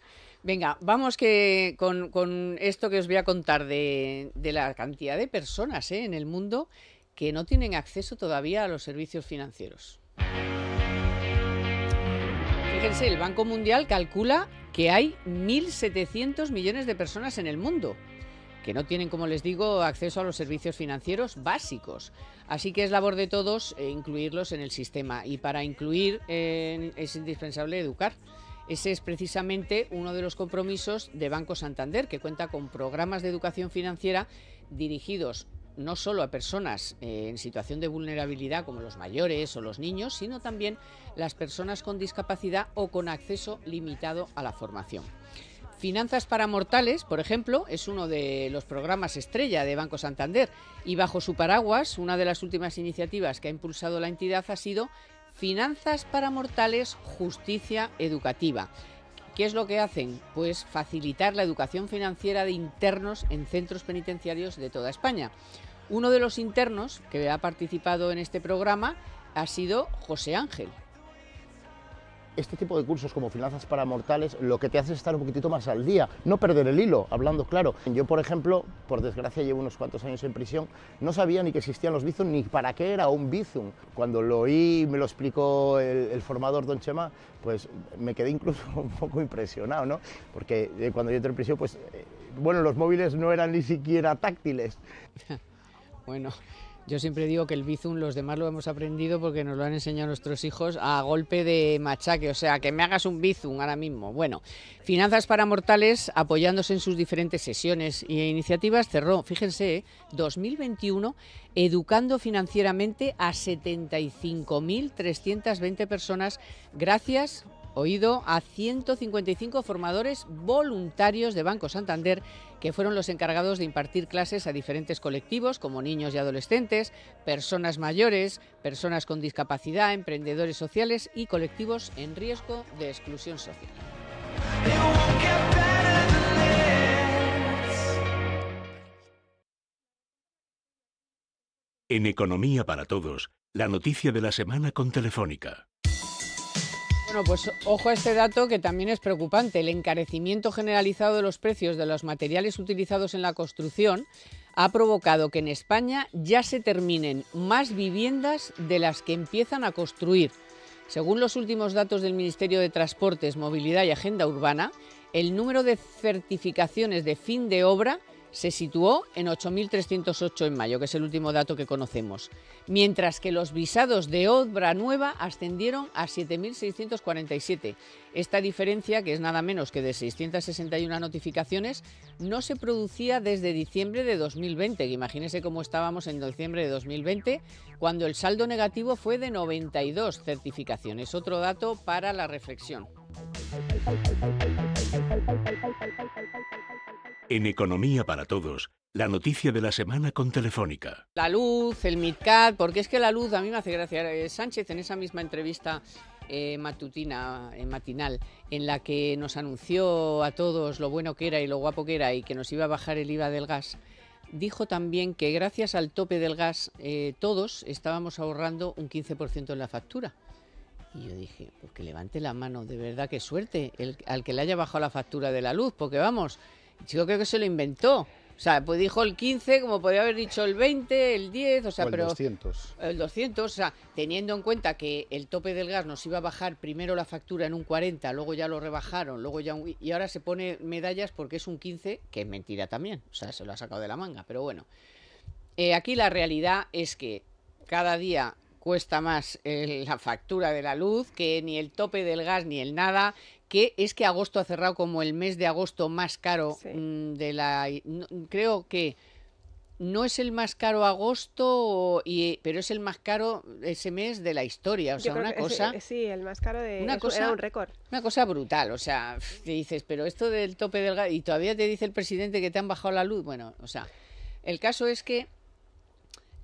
Venga, vamos que con, esto que os voy a contar de, la cantidad de personas eh, en el mundo que no tienen acceso todavía a los servicios financieros. Fíjense, el Banco Mundial calcula que hay 1.700 millones de personas en el mundo que no tienen, como les digo, acceso a los servicios financieros básicos. Así que es labor de todos eh, incluirlos en el sistema y para incluir eh, es indispensable educar. Ese es precisamente uno de los compromisos de Banco Santander, que cuenta con programas de educación financiera dirigidos no solo a personas eh, en situación de vulnerabilidad como los mayores o los niños, sino también las personas con discapacidad o con acceso limitado a la formación. Finanzas para Mortales, por ejemplo, es uno de los programas estrella de Banco Santander y bajo su paraguas, una de las últimas iniciativas que ha impulsado la entidad ha sido Finanzas para mortales, justicia educativa. ¿Qué es lo que hacen? Pues facilitar la educación financiera de internos en centros penitenciarios de toda España. Uno de los internos que ha participado en este programa ha sido José Ángel, este tipo de cursos como Finanzas para Mortales lo que te hace es estar un poquitito más al día, no perder el hilo, hablando claro. Yo, por ejemplo, por desgracia llevo unos cuantos años en prisión, no sabía ni que existían los Bizum ni para qué era un Bizum. Cuando lo oí, me lo explicó el, formador Don Chema, pues me quedé incluso un poco impresionado, ¿no? Porque eh, cuando yo entré en prisión, pues, eh, bueno, los móviles no eran ni siquiera táctiles. bueno, yo siempre digo que el bizum los demás lo hemos aprendido porque nos lo han enseñado nuestros hijos a golpe de machaque, o sea, que me hagas un bizum ahora mismo. Bueno, Finanzas para Mortales, apoyándose en sus diferentes sesiones e iniciativas, cerró, fíjense, 2021 ¿eh? educando financieramente a 75.320 personas gracias oído a 155 formadores voluntarios de Banco Santander que fueron los encargados de impartir clases a diferentes colectivos como niños y adolescentes, personas mayores, personas con discapacidad, emprendedores sociales y colectivos en riesgo de exclusión social. En Economía para Todos, la noticia de la semana con Telefónica. Bueno, pues ojo a este dato que también es preocupante. El encarecimiento generalizado de los precios de los materiales utilizados en la construcción ha provocado que en España ya se terminen más viviendas de las que empiezan a construir. Según los últimos datos del Ministerio de Transportes, Movilidad y Agenda Urbana, el número de certificaciones de fin de obra se situó en 8.308 en mayo, que es el último dato que conocemos, mientras que los visados de obra nueva ascendieron a 7.647. Esta diferencia, que es nada menos que de 661 notificaciones, no se producía desde diciembre de 2020, que imagínense cómo estábamos en diciembre de 2020, cuando el saldo negativo fue de 92 certificaciones. Otro dato para la reflexión. En Economía para Todos, la noticia de la semana con Telefónica. La luz, el MidCat, porque es que la luz a mí me hace gracia. Eh, Sánchez en esa misma entrevista eh, matutina, eh, matinal, en la que nos anunció a todos lo bueno que era y lo guapo que era y que nos iba a bajar el IVA del gas, dijo también que gracias al tope del gas todos estábamos ahorrando un 15% en la factura. Y yo dije, pues que levante la mano, de verdad, qué suerte al que le haya bajado la factura de la luz, porque vamos, yo creo que se lo inventó. O sea, pues dijo el 15, como podría haber dicho el 20, el 10, o sea, pero. El 200. El 200, o sea, teniendo en cuenta que el tope del gas nos iba a bajar primero la factura en un 40, luego ya lo rebajaron, luego ya. y ahora se pone medallas porque es un 15, que es mentira también, o sea, se lo ha sacado de la manga, pero bueno. Eh, aquí la realidad es que cada día cuesta más eh, la factura de la luz que ni el tope del gas ni el nada, que es que agosto ha cerrado como el mes de agosto más caro mm, de la... creo que no es el más caro agosto, pero es el más caro ese mes de la historia. O sea, una cosa. sí, el más caro de. Una cosa, un récord. Una cosa brutal. O sea, te dices, pero esto del tope del gas. Y todavía te dice el presidente que te han bajado la luz. Bueno, o sea, el caso es que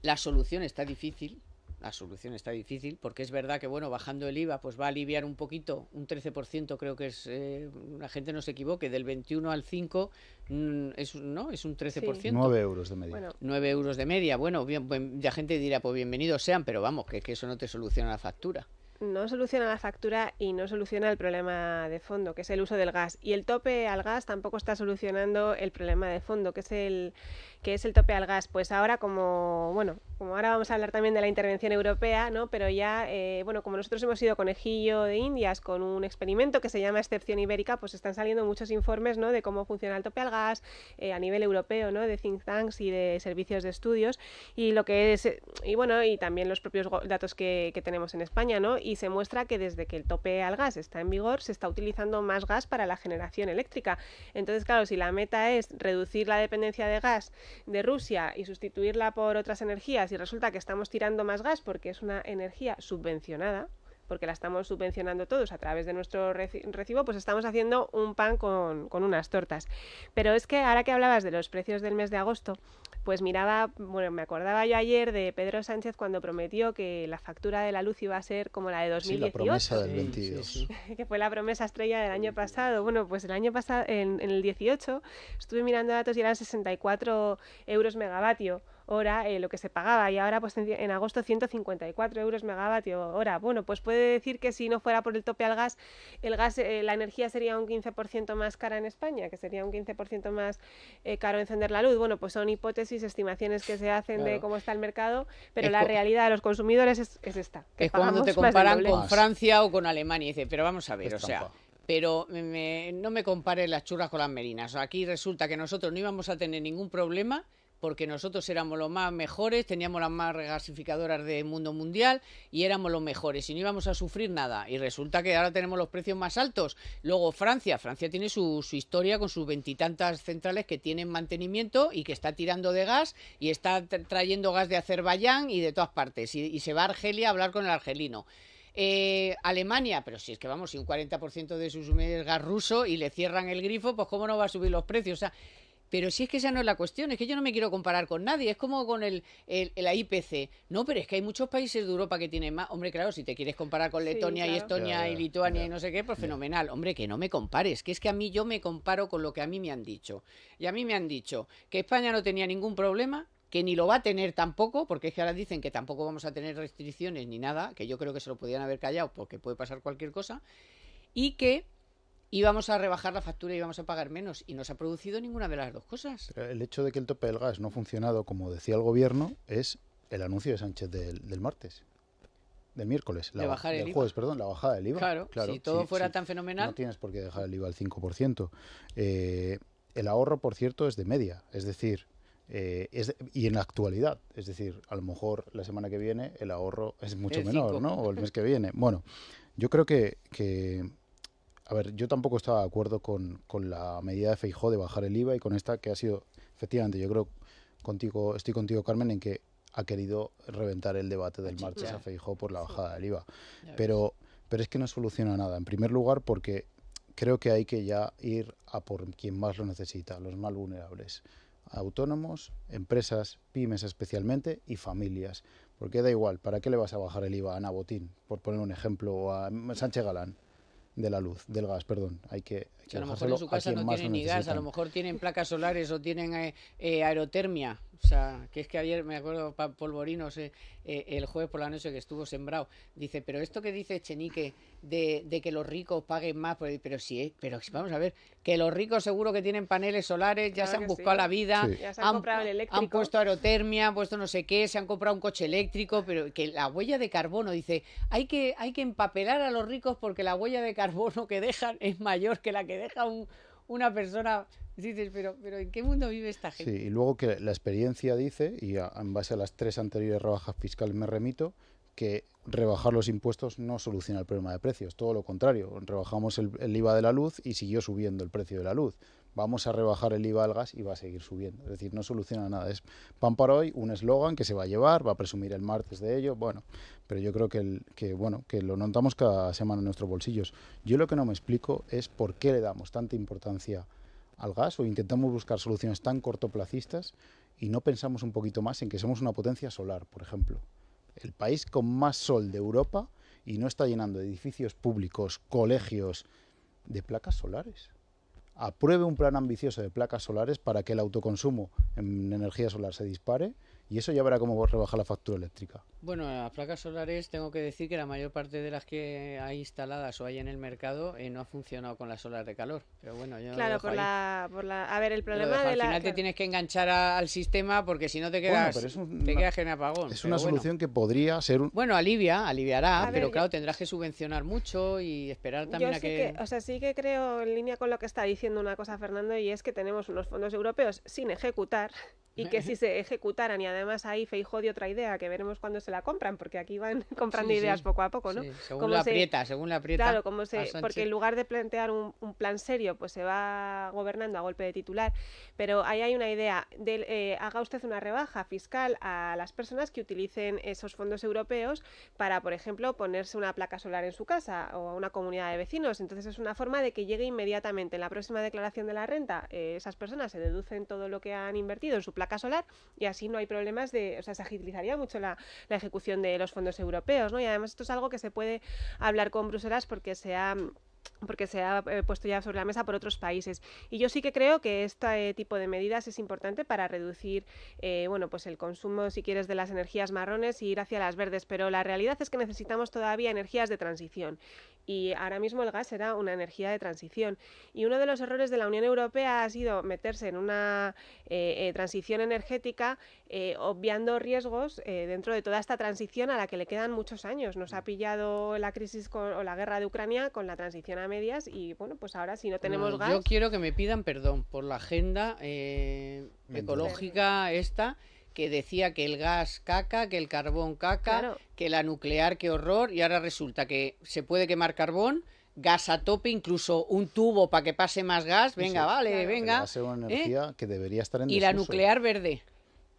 la solución está difícil la solución está difícil, porque es verdad que, bueno, bajando el IVA, pues va a aliviar un poquito, un 13% creo que es, eh, la gente no se equivoque, del 21 al 5 mm, es, ¿no? es un 13%. Sí. 9 euros de media. 9 euros de media, bueno, bien, bien, la gente dirá, pues bienvenidos sean, pero vamos, que eso no te soluciona la factura no soluciona la factura y no soluciona el problema de fondo, que es el uso del gas. Y el tope al gas tampoco está solucionando el problema de fondo, que es el que es el tope al gas. Pues ahora como bueno, como ahora vamos a hablar también de la intervención europea, ¿no? Pero ya eh, bueno, como nosotros hemos sido conejillo de Indias con un experimento que se llama excepción ibérica, pues están saliendo muchos informes, ¿no? De cómo funciona el tope al gas eh, a nivel europeo, ¿no? De think tanks y de servicios de estudios y lo que es y bueno y también los propios datos que, que tenemos en España, ¿no? y se muestra que desde que el tope al gas está en vigor se está utilizando más gas para la generación eléctrica. Entonces, claro, si la meta es reducir la dependencia de gas de Rusia y sustituirla por otras energías y resulta que estamos tirando más gas porque es una energía subvencionada, porque la estamos subvencionando todos a través de nuestro recibo, pues estamos haciendo un pan con, con unas tortas. Pero es que ahora que hablabas de los precios del mes de agosto, pues miraba, bueno, me acordaba yo ayer de Pedro Sánchez cuando prometió que la factura de la luz iba a ser como la de 2018. Sí, la promesa del 22. que fue la promesa estrella del año pasado. Bueno, pues el año pasado, en, en el 18, estuve mirando datos y eran 64 euros megavatio hora eh, lo que se pagaba y ahora pues en, agosto 154 euros megavatio hora. Bueno, pues puede decir que si no fuera por el tope al gas, el gas eh, la energía sería un 15% más cara en España, que sería un 15% más eh, caro encender la luz. Bueno, pues son hipótesis, estimaciones que se hacen de cómo está el mercado, pero la realidad de los consumidores es, esta. Que es cuando te comparan con Francia o con Alemania dice, pero vamos a ver, pues o sea pero no me compare las churras con las merinas. Aquí resulta que nosotros no íbamos a tener ningún problema porque nosotros éramos los más mejores, teníamos las más regasificadoras del mundo mundial y éramos los mejores y no íbamos a sufrir nada. Y resulta que ahora tenemos los precios más altos. Luego Francia, Francia tiene su, historia con sus veintitantas centrales que tienen mantenimiento y que está tirando de gas y está trayendo gas de Azerbaiyán y de todas partes. Y, se va a Argelia a hablar con el argelino. Eh, Alemania, pero si es que vamos, si un 40% de sus es gas ruso y le cierran el grifo, pues cómo no va a subir los precios. O sea, pero si es que esa no es la cuestión, es que yo no me quiero comparar con nadie, es como con el, el, IPC. No, pero es que hay muchos países de Europa que tienen más. Hombre, claro, si te quieres comparar con Letonia y Estonia y Lituania y no sé qué, pues fenomenal. Hombre, que no me compares, que es que a mí yo me comparo con lo que a mí me han dicho. Y a mí me han dicho que España no tenía ningún problema, que ni lo va a tener tampoco, porque es que ahora dicen que tampoco vamos a tener restricciones ni nada, que yo creo que se lo podían haber callado porque puede pasar cualquier cosa, y que íbamos a rebajar la factura y íbamos a pagar menos. Y no se ha producido ninguna de las dos cosas. Eh, el hecho de que el tope del gas no ha funcionado, como decía el gobierno, es el anuncio de Sánchez del, del martes. Del miércoles, la, jueves, perdón, la bajada del IVA. Claro, claro si todo fuera tan fenomenal. No tienes por qué dejar el IVA al 5%. Eh, el ahorro, por cierto, es de media. Es decir, eh, y en la actualidad. Es decir, a lo mejor la semana que viene el ahorro es mucho menor, ¿no? O el mes que viene. Bueno, yo creo que, que a ver, yo tampoco estaba de acuerdo con, la medida de Feijó de bajar el IVA y con esta que ha sido, efectivamente, yo creo contigo, estoy contigo, Carmen, en que ha querido reventar el debate del martes a Feijó por la bajada del IVA. Pero, pero es que no soluciona nada. En primer lugar, porque creo que hay que ya ir a por quien más lo necesita, los más vulnerables. Autónomos, empresas, pymes especialmente y familias. Porque da igual, ¿para qué le vas a bajar el IVA a Nabotín, por poner un ejemplo, o a Sánchez Galán? de la luz, del gas, perdón. Hay que, hay a lo mejor en su casa no tienen ni gas, a lo mejor tienen placas solares o tienen eh, eh aerotermia. O sea, que es que ayer me acuerdo Polvorinos eh, eh, el jueves por la noche que estuvo sembrado. Dice, pero esto que dice Chenique de, que los ricos paguen más, pues, pero, pero sí, pero vamos a ver, que los ricos seguro que tienen paneles solares, ya se han buscado la vida, han, puesto aerotermia, han puesto no sé qué, se han comprado un coche eléctrico, pero que la huella de carbono, dice, hay que, hay que empapelar a los ricos porque la huella de carbono que dejan es mayor que la que deja un una persona, dices, pero, pero ¿en qué mundo vive esta gente? Sí, y luego que la experiencia dice, y en base a las tres anteriores rebajas fiscales me remito, que rebajar los impuestos no soluciona el problema de precios, todo lo contrario, rebajamos el, el IVA de la luz y siguió subiendo el precio de la luz vamos a rebajar el IVA al gas y va a seguir subiendo. Es decir, no soluciona nada. Es pan para hoy, un eslogan que se va a llevar, va a presumir el martes de ello, bueno, pero yo creo que, bueno, que lo notamos cada semana en nuestros bolsillos. Yo lo que no me explico es por qué le damos tanta importancia al gas o intentamos buscar soluciones tan cortoplacistas y no pensamos un poquito más en que somos una potencia solar, por ejemplo. El país con más sol de Europa y no está llenando edificios públicos, colegios, de placas solares apruebe un plan ambicioso de placas solares para que el autoconsumo en energía solar se dispare y eso ya verá cómo rebaja la factura eléctrica. Bueno, las placas solares tengo que decir que la mayor parte de las que hay instaladas o hay en el mercado eh, no ha funcionado con las solas de calor. Pero bueno, yo claro, por, la, por la, A ver, el problema de la... Al final te tienes que enganchar al sistema porque si no te quedas, te quedas en apagón. Es una solución que podría ser... Un... Bueno, alivia, aliviará, pero claro, tendrás que subvencionar mucho y esperar también a que... que... O sea, sí que creo en línea con lo que está diciendo una cosa Fernando y es que tenemos unos fondos europeos sin ejecutar y que si se ejecutaran y además además ahí feijó de otra idea que veremos cuando se la compran, porque aquí van comprando ideas poco a poco, ¿no? Según la aprieta, según la aprieta. Claro, porque en lugar de plantear un, plan serio, pues se va gobernando a golpe de titular. Pero ahí hay una idea de eh, haga usted una rebaja fiscal a las personas que utilicen esos fondos europeos para, por ejemplo, ponerse una placa solar en su casa o a una comunidad de vecinos. Entonces es una forma de que llegue inmediatamente en la próxima declaración de la renta, eh, esas personas se deducen todo lo que han invertido en su placa solar y así no hay problema de, o sea, se agilizaría mucho la, la ejecución de los fondos europeos, ¿no? Y además esto es algo que se puede hablar con Bruselas porque se ha porque se ha eh, puesto ya sobre la mesa por otros países. Y yo sí que creo que este eh, tipo de medidas es importante para reducir eh, bueno, pues el consumo, si quieres, de las energías marrones y ir hacia las verdes, pero la realidad es que necesitamos todavía energías de transición. Y ahora mismo el gas era una energía de transición. Y uno de los errores de la Unión Europea ha sido meterse en una transición energética eh, obviando riesgos eh, dentro de toda esta transición a la que le quedan muchos años. Nos ha mm. pillado la crisis con, o la guerra de Ucrania con la transición a medias y bueno, pues ahora si no tenemos gas... Yo quiero que me pidan perdón por la agenda eh, ecológica esta que decía que el gas caca, que el carbón caca, que la nuclear, qué horror, y ahora resulta que se puede quemar carbón, gas a tope, incluso un tubo para que pase más gas, venga, vale, venga. Y la nuclear verde.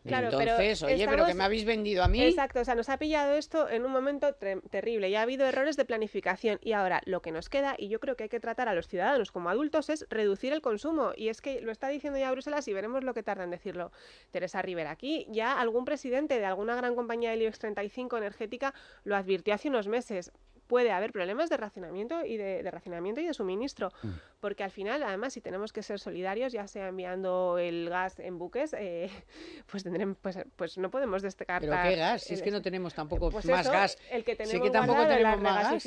Claro, pero oye, pero que me habéis vendido a mí. Exacto, o sea, nos ha pillado esto en un momento terrible. Ya ha habido errores de planificación y ahora lo que nos queda, y yo creo que hay que tratar a los ciudadanos como adultos, es reducir el consumo. Y es que lo está diciendo ya Bruselas y veremos lo que tarda en decirlo Teresa Rivera. Aquí ya algún presidente de alguna gran compañía del IBEX 35 energética lo advirtió hace unos meses puede haber problemas de racionamiento y de, racionamiento y de suministro, mm. porque al final, además, si tenemos que ser solidarios, ya sea enviando el gas en buques, eh, pues tendremos, pues, pues no podemos destacar. Pero qué gas, si es que no tenemos tampoco pues más gas. El que tenemos guardado en las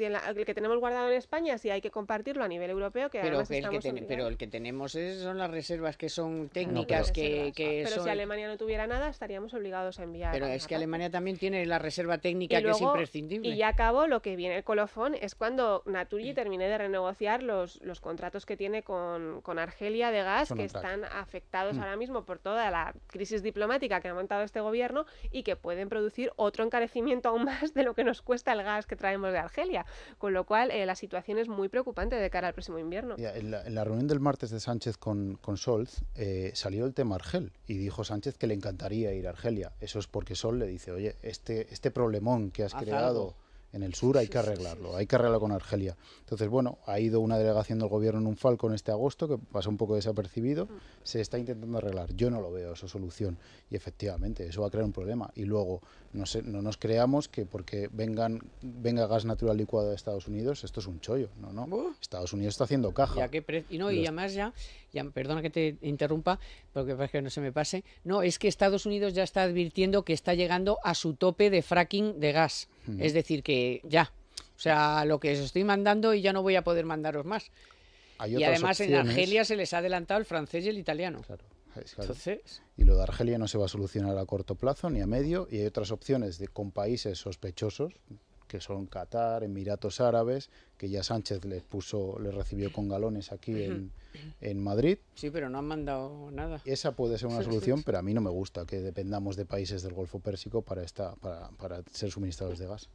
y el que tenemos guardado en España, si sí, hay que compartirlo a nivel europeo, que pero además el que Pero el que tenemos son las reservas que son técnicas que, Pero si Alemania no tuviera nada, estaríamos obligados a enviar. Pero es que Alemania también tiene la reserva técnica que es imprescindible. Y ya acabó lo que viene el colofón es cuando Naturgy termine de renegociar los, los contratos que tiene con, Argelia de gas, que están afectados mm. ahora mismo por toda la crisis diplomática que ha montado este gobierno y que pueden producir otro encarecimiento aún más de lo que nos cuesta el gas que traemos de Argelia. Con lo cual, eh, la situación es muy preocupante de cara al próximo invierno. en, la, reunión del martes de Sánchez con, con eh, salió el tema Argel y dijo Sánchez que le encantaría ir a Argelia. Eso es porque Sol le dice, oye, este, este problemón que has creado en el sur hay que arreglarlo, hay que arreglarlo con Argelia. Entonces, bueno, ha ido una delegación del gobierno en un Falcon este agosto que pasa un poco desapercibido, mm. se está intentando arreglar. Yo no lo veo eso solución y efectivamente eso va a crear un problema y luego no, nos creamos que porque vengan venga gas natural licuado de Estados Unidos, esto es un chollo, no, Estados Unidos está haciendo caja. y además ya ya, perdona que te interrumpa, porque para que no se me pase, no, es que Estados Unidos ya está advirtiendo que está llegando a su tope de fracking de gas. Es decir, que ya, o sea, lo que os estoy mandando y ya no voy a poder mandaros más. y además en Argelia se les ha adelantado el francés y el italiano. Claro. Y lo de Argelia no se va a solucionar a corto plazo ni a medio, y hay otras opciones de, con países sospechosos, que son Qatar, Emiratos Árabes, que ya Sánchez les puso, les recibió con galones aquí en, en Madrid. Sí, pero no han mandado nada. Esa puede ser una solución, pero a mí no me gusta que dependamos de países del Golfo Pérsico para, esta, para, para ser suministradores de gas.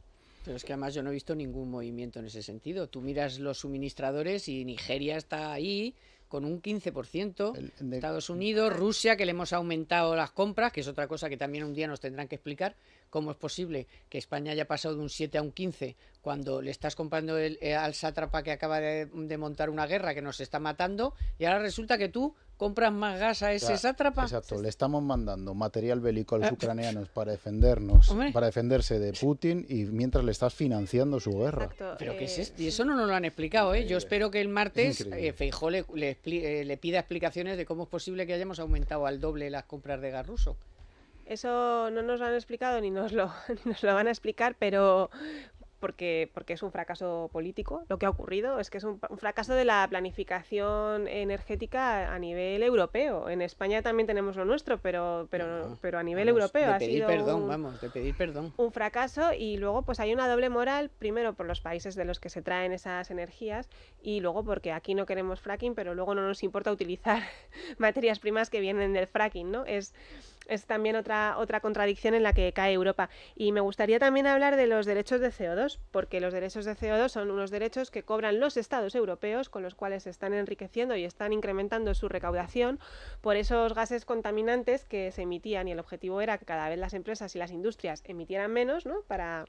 Pero es que además yo no he visto ningún movimiento en ese sentido. Tú miras los suministradores y Nigeria está ahí con un 15%, Estados Unidos, Rusia, que le hemos aumentado las compras, que es otra cosa que también un día nos tendrán que explicar, cómo es posible que España haya pasado de un 7 a un 15 cuando le estás comprando el, eh, al sátrapa que acaba de, montar una guerra que nos está matando y ahora resulta que tú compras más gas a ese sátrapa. Exacto, le estamos mandando material bélico a los ah. ucranianos para defendernos, para defenderse de Putin y mientras le estás financiando su guerra. Pero qué es eh, esto? y eso no nos lo han explicado, ¿eh? Yo espero que el martes eh, le, le, le pida explicaciones de cómo es posible que hayamos aumentado al doble las compras de gas ruso. Eso no nos lo han explicado ni nos lo, nos lo van a explicar, pero porque, porque es un fracaso político. Lo que ha ocurrido es que es un, fracaso de la planificación energética a nivel europeo. En España también tenemos lo nuestro, pero, pero, pero a nivel europeo. ha sido perdón, vamos, pedir perdón. Un fracaso y luego pues hay una doble moral, primero por los países de los que se traen esas energías y luego porque aquí no queremos fracking, pero luego no nos importa utilizar materias primas que vienen del fracking, ¿no? Es es también otra, otra contradicción en la que cae Europa. Y me gustaría también hablar de los derechos de CO2, porque los derechos de CO2 son unos derechos que cobran los estados europeos, con los cuales se están enriqueciendo y están incrementando su recaudación por esos gases contaminantes que se emitían. Y el objetivo era que cada vez las empresas y las industrias emitieran menos, ¿no? Para,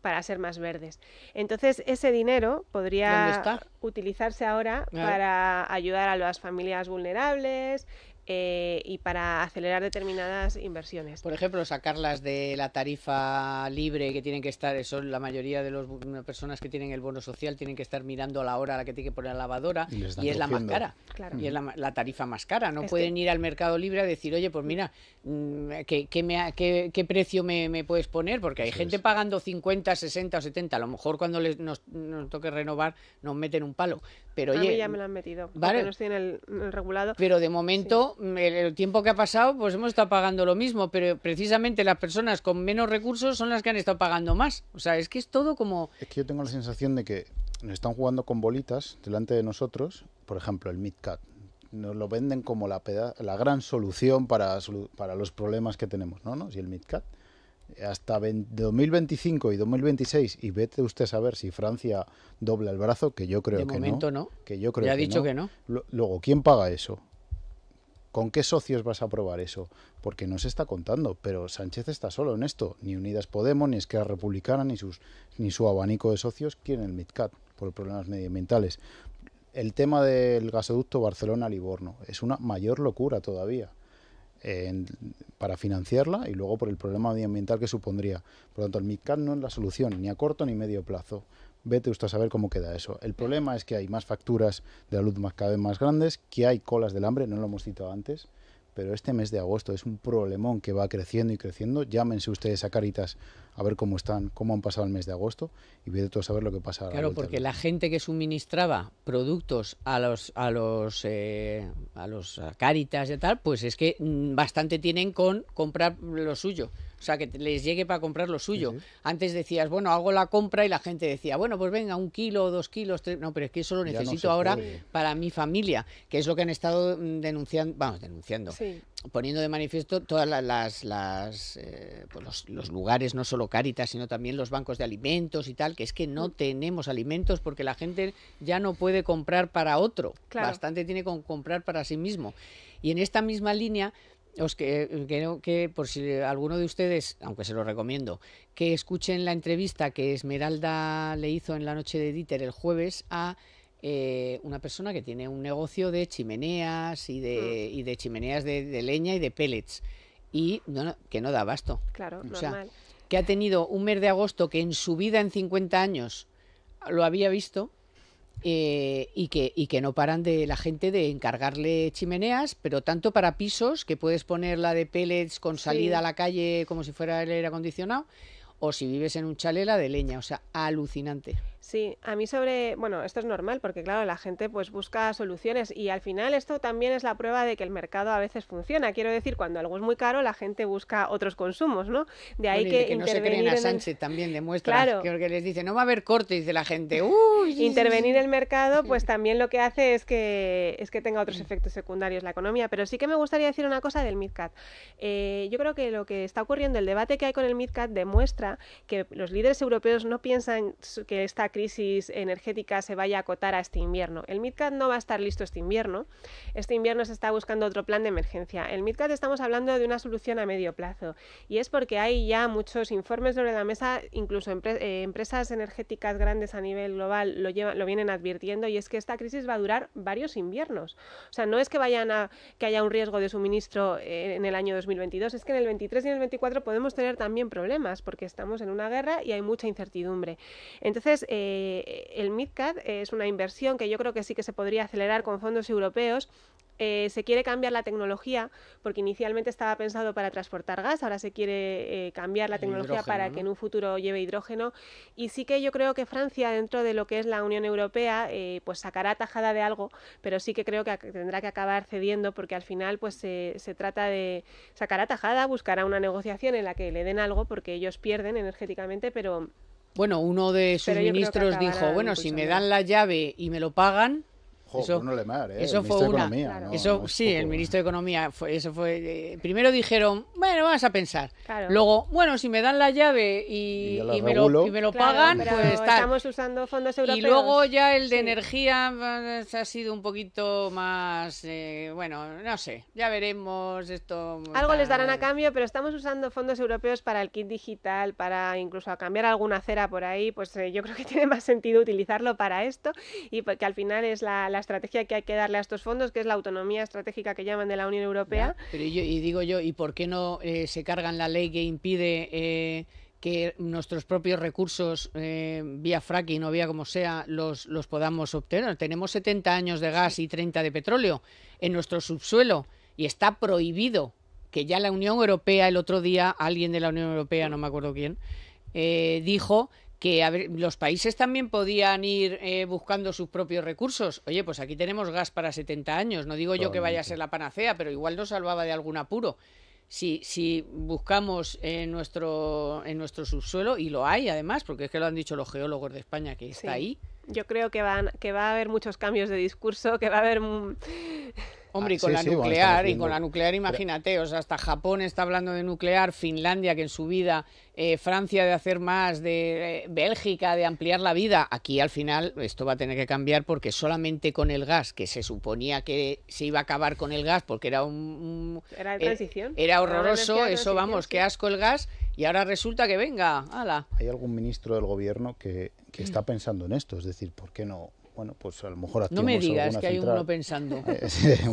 para ser más verdes. Entonces, ese dinero podría utilizarse ahora para ayudar a las familias vulnerables, eh, y para acelerar determinadas inversiones. Por ejemplo, sacarlas de la tarifa libre que tienen que estar, son la mayoría de las personas que tienen el bono social tienen que estar mirando a la hora a la que tiene que poner la lavadora y, es la más cara. Y es la, tarifa más cara. No este pueden ir al mercado libre a decir, oye, pues mira, mm, ¿qué, qué, precio me, puedes poner? Porque hay gente pagando 50, 60 o 70. A lo mejor cuando les, nos, toque renovar nos meten un palo. Pero, a oye, ya me lo han metido. Vale. No estoy el, regulado. Pero de momento. Mm, el tiempo que ha pasado, pues hemos estado pagando lo mismo, pero precisamente las personas con menos recursos son las que han estado pagando más. O sea, es que es todo como... Es que yo tengo la sensación de que nos están jugando con bolitas delante de nosotros, por ejemplo, el MidCat. Nos lo venden como la, la gran solución para, para los problemas que tenemos, ¿no? ¿No? Si el MidCat hasta 2025 y 2026 y vete usted a ver si Francia dobla el brazo, que yo creo que no, Que yo creo ya ha dicho que no. Luego, ¿quién paga eso? ¿Con qué socios vas a aprobar eso? Porque no se está contando, pero Sánchez está solo en esto. Ni Unidas Podemos, ni Esquerra Republicana, ni, sus, ni su abanico de socios quieren el MidCat por problemas medioambientales. El tema del gasoducto barcelona liborno es una mayor locura todavía para financiarla y luego por el problema medioambiental que supondría. Por lo tanto, el MidCat no es la solución, ni a corto ni medio plazo. Vete usted a saber cómo queda eso. El problema es que hay más facturas de la luz cada vez más grandes, que hay colas del hambre, no lo hemos citado antes, pero este mes de agosto es un problemón que va creciendo y creciendo. Llámense ustedes a Caritas a ver cómo están, cómo han pasado el mes de agosto y voy de todo saber lo que pasa. claro, porque la gente que suministraba productos a los a los eh, a los caritas y tal, pues es que mm, bastante tienen con comprar lo suyo. O sea, que les llegue para comprar lo suyo. Antes decías, bueno, hago la compra y la gente decía, bueno, pues venga, un kilo, dos kilos, tres. No, pero es que eso lo necesito ahora para mi familia, que es lo que han estado mm, denunciando, vamos, denunciando, poniendo de manifiesto todas las, eh, pues los, los, lugares, no solo caritas sino también los bancos de alimentos y tal, que es que no mm. tenemos alimentos porque la gente ya no puede comprar para otro, bastante tiene con comprar para sí mismo. Y en esta misma línea, os que, creo que por si alguno de ustedes, aunque se lo recomiendo, que escuchen la entrevista que Esmeralda le hizo en la noche de Dieter el jueves a eh, una persona que tiene un negocio de chimeneas y de, mm. y de chimeneas de, leña y de pellets y que no da abasto. Claro, o que ha tenido un mes de agosto que en su vida en 50 años lo había visto. Eh, y, que, y que no paran de la gente de encargarle chimeneas, pero tanto para pisos, que puedes poner la de pellets con salida a la calle como si fuera el aire acondicionado, o si vives en un chalela de leña, o sea, alucinante. Sí, a mí sobre, bueno, esto es normal porque claro, la gente pues busca soluciones y al final esto también es la prueba de que el mercado a veces funciona. Quiero decir, cuando algo es muy caro, la gente busca otros consumos, ¿no? De ahí que, intervenir no se Sánchez también demuestra que les dice, "No va a haber corte", dice la gente. intervenir el mercado pues también lo que hace es que es que tenga otros efectos secundarios la economía, pero sí que me gustaría decir una cosa del MidCat. Eh, yo creo que lo que está ocurriendo, el debate que hay con el MidCat demuestra que los líderes europeos no piensan que está crisis energética se vaya a acotar a este invierno. El MidCat no va a estar listo este invierno. Este invierno se está buscando otro plan de emergencia. El MidCat estamos hablando de una solución a medio plazo y es porque hay ya muchos informes sobre la mesa, incluso eh, empresas energéticas grandes a nivel global lo, llevan, lo vienen advirtiendo y es que esta crisis va a durar varios inviernos. O sea, no es que vayan a que haya un riesgo de suministro eh, en el año 2022, es que en el 23 y en el 24 podemos tener también problemas porque estamos en una guerra y hay mucha incertidumbre. Entonces, eh, eh, el MidCat eh, es una inversión que yo creo que sí que se podría acelerar con fondos europeos. Eh, se quiere cambiar la tecnología porque inicialmente estaba pensado para transportar gas, ahora se quiere cambiar la tecnología para que en un futuro lleve hidrógeno. Y sí que yo creo que Francia, dentro de lo que es la Unión Europea, pues sacará tajada de algo, pero sí que creo que tendrá que acabar cediendo porque al final pues se trata de sacar tajada, buscará una negociación en la que le den algo porque ellos pierden energéticamente, pero bueno, uno de sus ministros dijo, bueno, si me dan la llave y me lo pagan, eso, pues ¿eh? fue una, eso, sí, el ministro de Economía, eso fue, eh, primero dijeron, bueno, vamos a pensar, luego, bueno, si me dan la llave y, me, lo, pagan, pues estamos usando fondos europeos. Y luego ya el de energía pues, ha sido un poquito más, eh, bueno, no sé, ya veremos esto. Pues, Algo les darán a cambio, pero estamos usando fondos europeos para el kit digital, para incluso cambiar alguna acera por ahí, pues yo creo que tiene más sentido utilizarlo para esto y porque al final es la estrategia que hay que darle a estos fondos, que es la autonomía estratégica que llaman de la Unión Europea. y digo yo, ¿y por qué no eh, se cargan la ley que impide... Eh, que nuestros propios recursos, eh, vía fracking o vía como sea, los, los podamos obtener. Tenemos 70 años de gas y 30 de petróleo en nuestro subsuelo y está prohibido que ya la Unión Europea, el otro día, alguien de la Unión Europea, no me acuerdo quién, dijo que los países también podían ir eh, buscando sus propios recursos. Oye, pues aquí tenemos gas para 70 años. No digo yo que vaya a ser la panacea, pero igual nos salvaba de algún apuro. Si, si buscamos en nuestro, en nuestro subsuelo, y lo hay además, porque es que lo han dicho los geólogos de España que está ahí. Yo creo que, van, que va a haber muchos cambios de discurso, que va a haber... Hombre, y ah, con la nuclear, y con la nuclear, imagínate, o sea, hasta Japón está hablando de nuclear, Finlandia que en su vida, eh, Francia de hacer más, de eh, Bélgica de ampliar la vida. Aquí al final esto va a tener que cambiar porque solamente con el gas, que se suponía que se iba a acabar con el gas porque era un... era eh, transición. era horroroso, eso vamos, qué asco el gas, y ahora resulta que venga, ala. ¿Hay algún ministro del gobierno que mm. está pensando en esto? Es decir, ¿por qué no bueno, pues a lo mejor No me digas que hay uno pensando.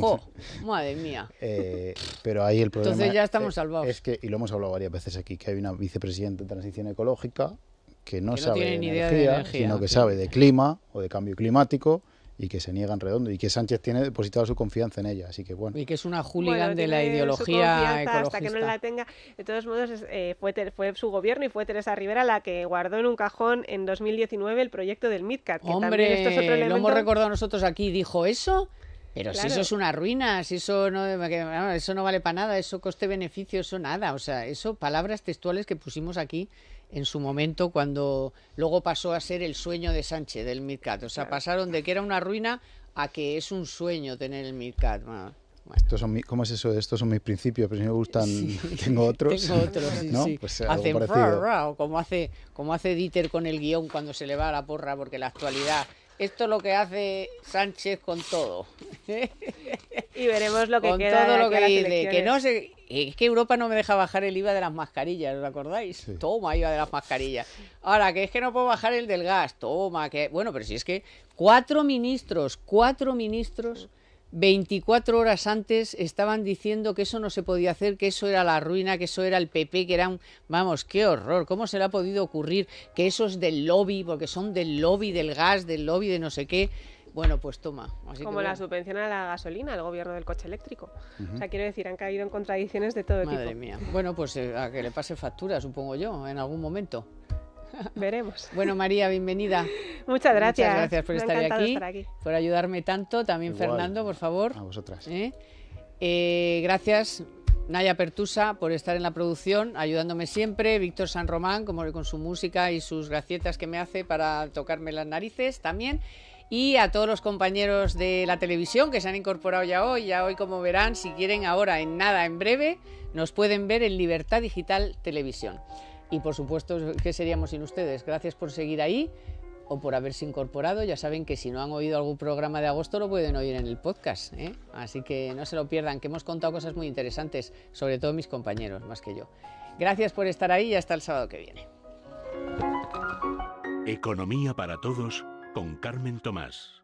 oh, madre mía. Eh, pero ahí el problema. Entonces ya estamos salvados. Es que, y lo hemos hablado varias veces aquí, que hay una vicepresidenta de transición ecológica que no, sabe ni idea de energía, sino que sabe de clima o de cambio climático y que se niegan redondo y que Sánchez tiene depositado su confianza en ella, así que bueno. Y que es una hooligan de la ideología Hasta que no la tenga. De todos modos, eh, fue, fue su gobierno y fue Teresa Rivera la que guardó en un cajón en 2019 el proyecto del MidCat. Hombre, también lo hemos recordado nosotros aquí, dijo eso. Pero si eso es una ruina, si eso no, eso no vale para nada, eso coste-beneficio, eso nada. O sea, eso palabras textuales que pusimos aquí en su momento cuando luego pasó a ser el sueño de Sánchez del Midcat. O sea, pasaron de que era una ruina a que es un sueño tener el Midcat. Estos son ¿Cómo es eso? Estos son mis principios, pero si me gustan, tengo otros. tengo otros, sí, ¿no? Pues eh, Hacen o como hace, como hace Dieter con el guión cuando se le va a la porra, porque la actualidad esto es lo que hace Sánchez con todo. Y veremos lo que con todo lo que Que no se, eh, es que Europa no me deja bajar el IVA de las mascarillas, ¿os acordáis? Toma, IVA de las mascarillas. Ahora, que es que no puedo bajar el del gas, toma, que... Bueno, pero si es que cuatro ministros, cuatro ministros... 24 horas antes estaban diciendo que eso no se podía hacer, que eso era la ruina, que eso era el PP, que era un... Vamos, qué horror, ¿cómo se le ha podido ocurrir que eso es del lobby, porque son del lobby del gas, del lobby de no sé qué, bueno, pues toma. Así Como la subvención a la gasolina, el gobierno del coche eléctrico. O sea, quiero decir, han caído en contradicciones de todo el tipo. Madre mía. Bueno, pues eh, a que le pase factura, supongo yo, en algún momento. Veremos. Bueno, María, bienvenida. Muchas gracias. Muchas gracias por estar aquí, por ayudarme tanto. También Fernando, por favor. A vosotras. ¿Eh? Eh, gracias, Naya Pertusa, por estar en la producción, ayudándome siempre. Víctor San Román, como con su música y sus gracietas que me hace para tocarme las narices también y a todos los compañeros de la televisión que se han incorporado ya hoy. Ya hoy, como verán, si quieren ahora en nada, en breve, nos pueden ver en Libertad Digital Televisión. Y por supuesto, ¿qué seríamos sin ustedes? Gracias por seguir ahí o por haberse incorporado. Ya saben que si no han oído algún programa de agosto lo pueden oír en el podcast. ¿eh? Así que no se lo pierdan, que hemos contado cosas muy interesantes, sobre todo mis compañeros, más que yo. Gracias por estar ahí y hasta el sábado que viene. Economía para todos con Carmen Tomás.